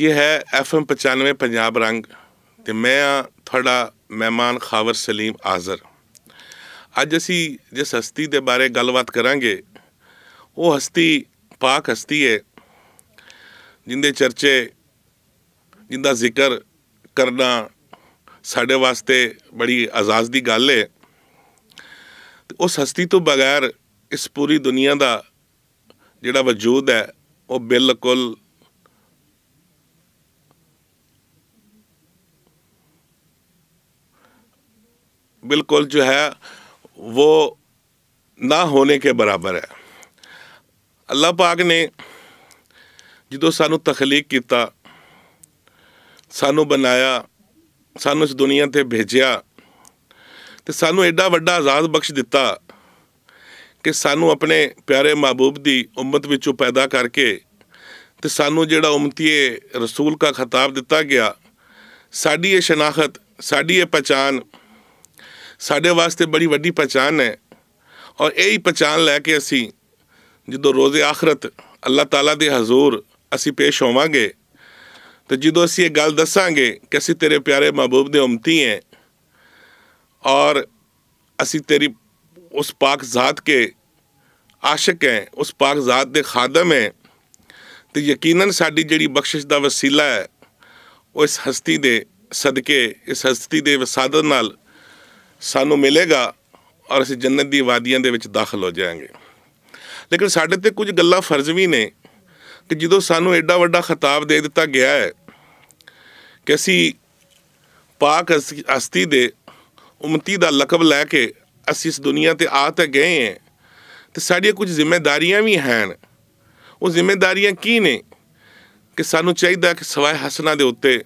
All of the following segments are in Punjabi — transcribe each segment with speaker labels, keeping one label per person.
Speaker 1: ਇਹ ਹੈ ਐਫਐਮ 95 ਪੰਜਾਬ ਰੰਗ ਤੇ ਮੈਂ ਆ ਤੁਹਾਡਾ ਮਹਿਮਾਨ ਖਾਵਰ ਸਲੀਮ ਆਜ਼ਰ ਅੱਜ ਅਸੀਂ ਜਿਸ ਹਸਤੀ ਦੇ ਬਾਰੇ ਗੱਲਬਾਤ ਕਰਾਂਗੇ ਉਹ ਹਸਤੀ ਪਾਕ ਹਸਤੀ ਹੈ ਜਿੰਦੇ ਚਰਚੇ ਜਿੰਦਾ ਜ਼ਿਕਰ ਕਰਨਾ ਸਾਡੇ ਵਾਸਤੇ ਬੜੀ ਆਜ਼ਾਦ ਦੀ ਗੱਲ ਹੈ ਉਸ ਹਸਤੀ ਤੋਂ ਬਗੈਰ ਇਸ ਪੂਰੀ ਦੁਨੀਆ ਦਾ ਜਿਹੜਾ ਵਜੂਦ ਹੈ ਉਹ ਬਿਲਕੁਲ ਬਿਲਕੁਲ ਜੋ ਹੈ ਉਹ ਨਾ ਹੋਣੇ ਕੇ ਬਰਾਬਰ ਹੈ ਅੱਲਾਹ ਪਾਕ ਨੇ ਜਦੋਂ ਸਾਨੂੰ ਤਖਲੀਕ ਕੀਤਾ ਸਾਨੂੰ ਬਣਾਇਆ ਸਾਨੂੰ ਇਸ ਦੁਨੀਆ ਤੇ ਭੇਜਿਆ ਤੇ ਸਾਨੂੰ ਐਡਾ ਵੱਡਾ ਆਜ਼ਾਦ ਬਖਸ਼ ਦਿੱਤਾ ਕਿ ਸਾਨੂੰ ਆਪਣੇ ਪਿਆਰੇ ਮਹਬੂਬ ਦੀ ਉਮਤ ਵਿੱਚੋਂ ਪੈਦਾ ਕਰਕੇ ਤੇ ਸਾਨੂੰ ਜਿਹੜਾ ਉਮਤੀਏ ਰਸੂਲ ਦਾ ਖਿਤਾਬ ਦਿੱਤਾ ਗਿਆ ਸਾਡੀ ਇਹ ਸ਼ਨਾਖਤ ਸਾਡੀ ਇਹ ਪਛਾਣ ਸਾਡੇ ਵਾਸਤੇ ਬੜੀ ਵੱਡੀ ਪਛਾਣ ਹੈ ਔਰ ਇਹ ਹੀ ਪਛਾਣ ਲੈ ਕੇ ਅਸੀਂ ਜਦੋਂ ਰੋਜ਼ੇ ਆਖਰਤ ਅੱਲਾਹ ਤਾਲਾ ਦੇ ਹਜ਼ੂਰ ਅਸੀਂ ਪੇਸ਼ ਹੋਵਾਂਗੇ ਤੇ ਜਦੋਂ ਅਸੀਂ ਇਹ ਗੱਲ ਦੱਸਾਂਗੇ ਕਿ ਅਸੀਂ ਤੇਰੇ ਪਿਆਰੇ ਮਹਬੂਬ ਦੇ ਉਮਤੀ ਹੈ ਔਰ ਅਸੀਂ ਤੇਰੀ ਉਸ پاک ਜ਼ਾਤ ਕੇ ਆਸ਼ਿਕ ਹੈ ਉਸ پاک ਜ਼ਾਤ ਦੇ ਖਾਦਮ ਹੈ ਤੇ ਯਕੀਨਨ ਸਾਡੀ ਜਿਹੜੀ ਬਖਸ਼ਿਸ਼ ਦਾ ਵਸੀਲਾ ਹੈ ਉਹ ਇਸ ਹਸਤੀ ਦੇ ਸਦਕੇ ਇਸ ਹਸਤੀ ਦੇ ਵਸਾਦਤ ਨਾਲ ਸਾਨੂੰ ਮਿਲੇਗਾ ਔਰ ਅਸੀਂ ਜੰਨਤ ਦੀ ਵਾਦੀਆਂ ਦੇ ਵਿੱਚ ਦਾਖਲ ਹੋ ਜਾਵਾਂਗੇ ਲੇਕਿਨ ਸਾਡੇ ਤੇ ਕੁਝ ਗੱਲਾਂ ਫਰਜ਼ ਵੀ ਨੇ ਕਿ ਜਦੋਂ ਸਾਨੂੰ ਐਡਾ ਵੱਡਾ ਖਿਤਾਬ ਦੇ ਦਿੱਤਾ ਗਿਆ ਹੈ ਕਿ ਅਸੀਂ ਪਾਕ ਅਸਤੀ ਦੇ ਉਮਤੀ ਦਾ ਲਕਬ ਲੈ ਕੇ ਅਸੀਂ ਇਸ ਦੁਨੀਆ ਤੇ ਆ ਤੇ ਗਏ ਹਾਂ ਤੇ ਸਾਡੀਆਂ ਕੁਝ ਜ਼ਿੰਮੇਵਾਰੀਆਂ ਵੀ ਹਨ ਉਹ ਜ਼ਿੰਮੇਵਾਰੀਆਂ ਕੀ ਨੇ ਕਿ ਸਾਨੂੰ ਚਾਹੀਦਾ ਕਿ ਸਵਾਏ ਹਸਨਾ ਦੇ ਉੱਤੇ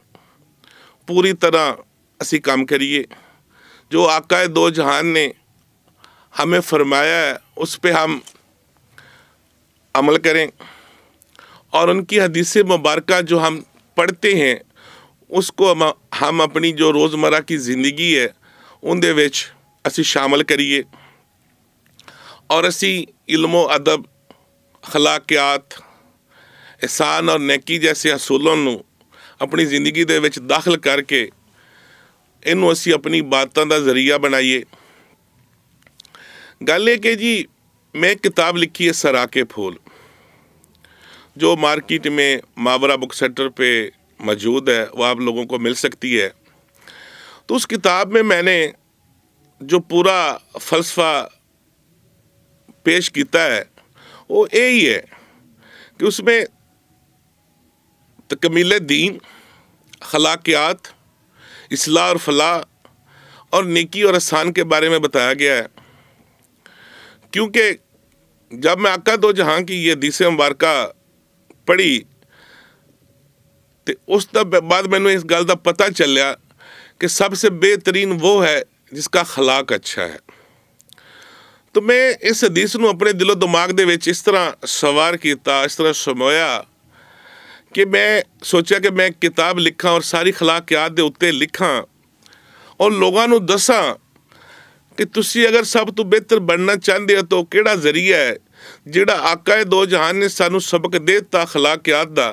Speaker 1: ਪੂਰੀ ਤਰ੍ਹਾਂ ਅਸੀਂ ਕੰਮ ਕਰੀਏ जो आकाए दो जहान ने हमें फरमाया है उस पर हम अमल करें और उनकी हदीस मुबारक जो हम पढ़ते हैं उसको हम अपनी जो रोज़मर्रा की ज़िंदगी है उन्हें असी शामिल करिए और असी इलमो अदब ਖਲਾਕਿਆਤ एहसान और ਨੇਕੀ जैसे असूलों ਨੂੰ ਆਪਣੀ ਜ਼ਿੰਦਗੀ ਦੇ ਵਿੱਚ ਦਾਖਲ इनू असी अपनी बातों का जरिया ਬਣਾਈਏ गल ਇਹ ਕਿ मैं एक किताब लिखी है सरा के फूल जो मार्केट में मावरा बुक सेंटर पे मौजूद है वह आप लोगों को मिल सकती है तो उस किताब में मैंने जो पूरा फलसफा पेश किया है वो यही है कि उसमें तकमील दीन खलाकियात इसलाह और फलाह और निकी और आसान के बारे में बताया गया है क्योंकि जब मैं अक्का दो जहाँ की ये दिस मुबारक पढ़ी तो उस बाद मैंने इस गल का पता चलिया कि सबसे बेहतरीन वो है जिसका खलाक अच्छा है तो मैं इस हदीस अपने दिलो दिमाग के इस तरह सवार किया इस तरह समोया ਕਿ ਮੈਂ ਸੋਚਿਆ ਕਿ ਮੈਂ ਕਿਤਾਬ ਲਿਖਾਂ ਔਰ ਸਾਰੀ ਖਲਾਕਿਆਤ ਦੇ ਉੱਤੇ ਲਿਖਾਂ ਔਰ ਲੋਕਾਂ ਨੂੰ ਦੱਸਾਂ ਕਿ ਤੁਸੀਂ ਅਗਰ ਸਭ ਤੋਂ ਬਿਹਤਰ ਬਣਨਾ ਚਾਹੁੰਦੇ ਹੋ ਤਾਂ ਕਿਹੜਾ ਜ਼ਰੀਆ ਹੈ ਜਿਹੜਾ ਆਕਾ ਦੋ ਜਹਾਨ ਨੇ ਸਾਨੂੰ ਸਬਕ ਦਿੱਤਾ ਖਲਾਕਿਆਤ ਦਾ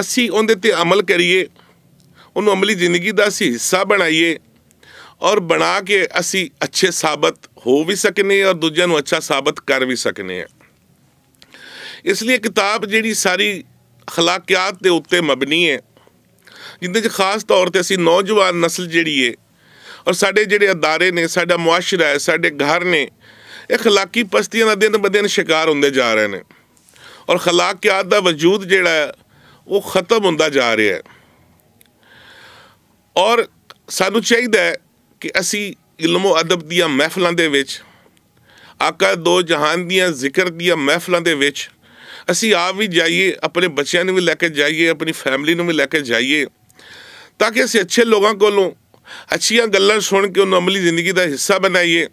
Speaker 1: ਅਸੀਂ ਉਹਦੇ ਤੇ ਅਮਲ ਕਰੀਏ ਉਹਨੂੰ ਅਮਲੀ ਜ਼ਿੰਦਗੀ ਦਾ ਅਸੀਂ ਹਿੱਸਾ ਬਣਾਈਏ ਔਰ ਬਣਾ ਕੇ ਅਸੀਂ ਅੱਛੇ ਸਾਬਤ ਹੋ ਵੀ ਸਕਨੇ ਔਰ ਦੂਜਿਆਂ ਨੂੰ ਅੱਛਾ ਸਾਬਤ ਕਰ ਵੀ ਸਕਨੇ ਆ ਇਸ ਲਈ ਕਿਤਾਬ ਜਿਹੜੀ ਸਾਰੀ اخلاقیات ਦੇ ਉੱਤੇ ਮਬਨੀ ਹੈ ਜਿੰਦੇ 'ਚ ਖਾਸ ਤੌਰ ਤੇ ਅਸੀਂ ਨੌਜਵਾਨ نسل ਜਿਹੜੀ ਹੈ ਔਰ ਸਾਡੇ ਜਿਹੜੇ ادارے ਨੇ ਸਾਡਾ ਮੁਆਸ਼ਰਾ ਹੈ ਸਾਡੇ ਘਰ ਨੇ ਇਹ ਖਲਾਕੀ ਪਸਤੀਆਂ ਦਾ ਦਿਨ ਬਦਨ ਸ਼ਿਕਾਰ ਹੁੰਦੇ ਜਾ ਰਹੇ ਨੇ ਔਰ ਖਲਾਕਿਆਤ ਦਾ ਵਜੂਦ ਜਿਹੜਾ ਉਹ ਖਤਮ ਹੁੰਦਾ ਜਾ ਰਿਹਾ ਹੈ ਔਰ ਸਾਨੂੰ ਚਾਹੀਦਾ ਹੈ ਕਿ ਅਸੀਂ ਇਲਮ ਇਲਮੋ ਅਦਬ ਦੀਆਂ ਮਹਿਫਲਾਂ ਦੇ ਵਿੱਚ ਆਕਾ ਦੋ ਜਹਾਨ ਦੀਆਂ ਜ਼ਿਕਰ ਦੀਆਂ ਮਹਿਫਲਾਂ ਦੇ ਵਿੱਚ ਅਸੀਂ ਆਪ ਵੀ ਜਾਈਏ ਆਪਣੇ ਬੱਚਿਆਂ ਨੂੰ ਵੀ ਲੈ ਕੇ ਜਾਈਏ ਆਪਣੀ ਫੈਮਿਲੀ ਨੂੰ ਵੀ ਲੈ ਕੇ ਜਾਈਏ ਤਾਂ ਕਿ ਅਸੀਂ ਅੱਛੇ ਲੋਕਾਂ ਕੋਲੋਂ ਅੱਛੀਆਂ ਗੱਲਾਂ ਸੁਣ ਕੇ ਉਹਨਾਂ ਅਮਲੀ ਜ਼ਿੰਦਗੀ ਦਾ ਹਿੱਸਾ ਬਣਾਈਏ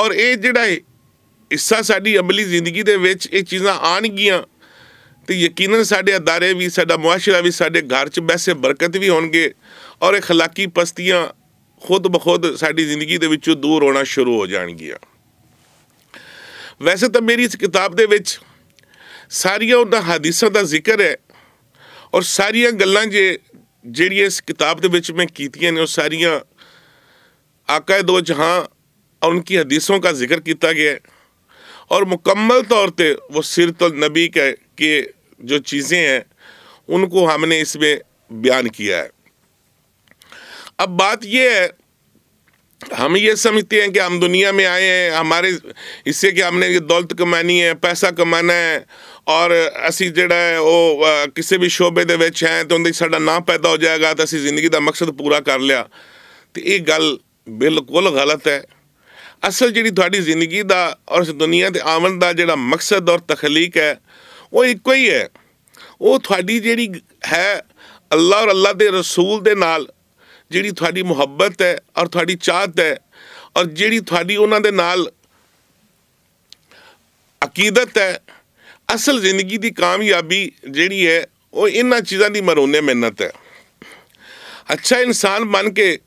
Speaker 1: ਔਰ ਇਹ ਜਿਹੜਾ ਹਿੱਸਾ ਸਾਡੀ ਅਮਲੀ ਜ਼ਿੰਦਗੀ ਦੇ ਵਿੱਚ ਇਹ ਚੀਜ਼ਾਂ ਆਣਗੀਆਂ ਤੇ ਯਕੀਨਨ ਸਾਡੇ ਅਦਾਰੇ ਵੀ ਸਾਡਾ ਮੁਆਸ਼ਰਾ ਵੀ ਸਾਡੇ ਘਰ 'ਚ ਵੈਸੇ ਬਰਕਤ ਵੀ ਹੋਣਗੇ ਔਰ اخਲਾਕੀ ਪਸਤੀਆਂ ਖੁਦ ਬਖੁਦ ਸਾਡੀ ਜ਼ਿੰਦਗੀ ਦੇ ਵਿੱਚੋਂ ਦੂਰ ਹੋਣਾ ਸ਼ੁਰੂ ਹੋ ਜਾਣਗੀਆਂ ਵੈਸੇ ਤਾਂ ਮੇਰੀ ਇਸ ਕਿਤਾਬ ਦੇ ਵਿੱਚ सारिया ਉਹਨਾਂ हादिसा का जिक्र है और सारिया गल् जे ਜਿਹੜੀਆਂ इस किताब के मैं कीतिया ने सारिया आका दो जहाँ और उनकी हदीसों का जिक्र किया गया है और मुकम्मल तौर पर वो सिरत नबी के, के जो चीज़ें हैं उनको हमने इसमें बयान किया है अब बात यह है हम ये समझते हैं कि हम दुनिया में आए हैं हमारे इससे कि हमने ये दौलत ਕਮਾਣੀ ਹੈ ਪੈਸਾ ਕਮਾਣਾ ਹੈ ਔਰ ਅਸੀਂ ਜਿਹੜਾ ਹੈ ਉਹ ਕਿਸੇ ਵੀ ਸ਼ੋਬੇ ਦੇ ਵਿੱਚ ਹੈ ਤੇ ਉਹਦੇ ਸਾਡਾ ਨਾਮ ਪੈਦਾ ਹੋ ਜਾਏਗਾ ਤਾਂ ਅਸੀਂ ਜ਼ਿੰਦਗੀ ਦਾ ਮਕਸਦ ਪੂਰਾ ਕਰ ਲਿਆ ਤੇ ਇਹ ਗੱਲ ਬਿਲਕੁਲ ਗਲਤ ਹੈ ਅਸਲ ਜਿਹੜੀ ਤੁਹਾਡੀ ਜ਼ਿੰਦਗੀ ਦਾ ਔਰ ਇਸ ਦੁਨੀਆ ਤੇ ਆਉਣ ਦਾ ਜਿਹੜਾ ਮਕਸਦ ਔਰ ਤਖਲੀਕ ਹੈ ਉਹ ਇੱਕੋ ਹੀ ਹੈ ਉਹ ਤੁਹਾਡੀ ਜਿਹੜੀ ਹੈ ਅੱਲਾਹ ਔਰ ਅੱਲਾਹ ਦੇ ਰਸੂਲ ਦੇ ਨਾਲ ਜਿਹੜੀ ਤੁਹਾਡੀ ਮੁਹੱਬਤ ਹੈ ਔਰ ਤੁਹਾਡੀ ਚਾਹਤ ਹੈ ਔਰ ਜਿਹੜੀ ਤੁਹਾਡੀ ਉਹਨਾਂ ਦੇ ਨਾਲ ਅਕੀਦਤ ਹੈ ਅਸਲ ਜ਼ਿੰਦਗੀ ਦੀ ਕਾਮਯਾਬੀ ਜਿਹੜੀ ਹੈ ਉਹ ਇਹਨਾਂ ਚੀਜ਼ਾਂ ਦੀ ਮਰੋਨੇ ਮਿਹਨਤ ਹੈ ਅੱਛਾ ਇਨਸਾਨ ਬਣ ਕੇ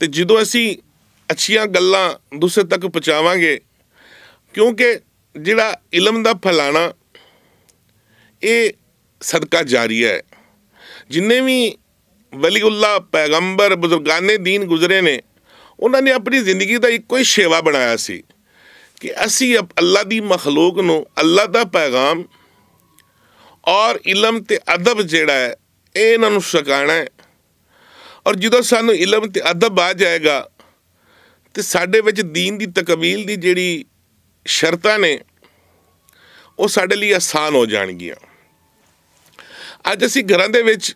Speaker 1: ਤੇ ਜਦੋਂ ਅਸੀਂ ਅੱਛੀਆਂ ਗੱਲਾਂ ਦੂਸਰੇ ਤੱਕ ਪਹੁੰਚਾਵਾਂਗੇ ਕਿਉਂਕਿ ਜਿਹੜਾ ਇਲਮ ਦਾ ਫਲਾਣਾ ਇਹ ਸਦਕਾ ਜਾਰੀ ਹੈ ਜਿੰਨੇ ਵੀ ਵਲੀਉੱਲਾ ਪੈਗੰਬਰ ਬਜ਼ੁਰਗਾਨੇ دین ਗੁਜ਼ਰੇ ਨੇ ਉਹਨਾਂ ਨੇ ਆਪਣੀ ਜ਼ਿੰਦਗੀ ਦਾ ਇੱਕੋ ਹੀ ਸ਼ੇਵਾ ਬਣਾਇਆ ਸੀ ਕਿ ਅਸੀਂ ਅੱਲਾ ਦੀ ਮਖਲੂਕ ਨੂੰ ਅੱਲਾ ਦਾ ਪੈਗਾਮ ਔਰ ਇਲਮ ਤੇ ਅਦਬ ਜਿਹੜਾ ਹੈ ਇਹ ਇਹਨਾਂ ਨੂੰ ਸਿਖਾਣਾ ਹੈ ਔਰ ਜਦੋਂ ਸਾਨੂੰ ਇਲਮ ਤੇ ਅਦਬ ਆ ਜਾਏਗਾ ਤੇ ਸਾਡੇ ਵਿੱਚ دین ਦੀ ਤਕਮੀਲ ਦੀ ਜਿਹੜੀ ਸ਼ਰਤਾਂ ਨੇ ਉਹ ਸਾਡੇ ਲਈ ਆਸਾਨ ਹੋ ਜਾਣਗੀਆਂ ਅੱਜ ਅਸੀਂ ਘਰਾਂ ਦੇ ਵਿੱਚ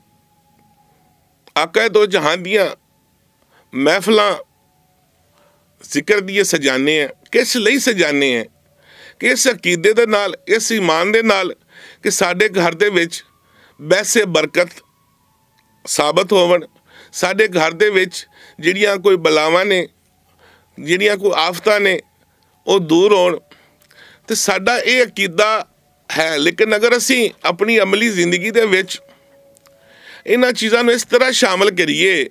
Speaker 1: ਆਕਾ ਦੋ ਜਹਾਂ ਦੀਆਂ ਮਹਿਫਲਾਂ ਜ਼ਿਕਰ ਦੀਏ ਸਜਾਨੇ ਆ ਕਿਸ ਲਈ ਸਜਾਨੇ ਆ ਕਿ ਇਸ ਅਕੀਦੇ ਦੇ ਨਾਲ ਇਸ ਈਮਾਨ ਦੇ ਨਾਲ ਕਿ ਸਾਡੇ ਘਰ ਦੇ ਵਿੱਚ ਵੈਸੇ ਬਰਕਤ ਸਾਬਤ ਹੋਵਣ ਸਾਡੇ ਘਰ ਦੇ ਵਿੱਚ ਜਿਹੜੀਆਂ ਕੋਈ ਬਲਾਵਾਂ ਨੇ ਜਿਹੜੀਆਂ ਕੋਈ ਆਫਤਾਂ ਨੇ ਉਹ ਦੂਰ ਹੋਣ ਤੇ ਸਾਡਾ ਇਹ ਅਕੀਦਾ ਹੈ ਲੇਕਿਨ ਅਗਰ ਅਸੀਂ ਆਪਣੀ ਅਮਲੀ ਜ਼ਿੰਦਗੀ ਦੇ ਵਿੱਚ ਇਹਨਾਂ ਚੀਜ਼ਾਂ ਨੂੰ ਇਸ ਤਰ੍ਹਾਂ ਸ਼ਾਮਲ ਕਰੀਏ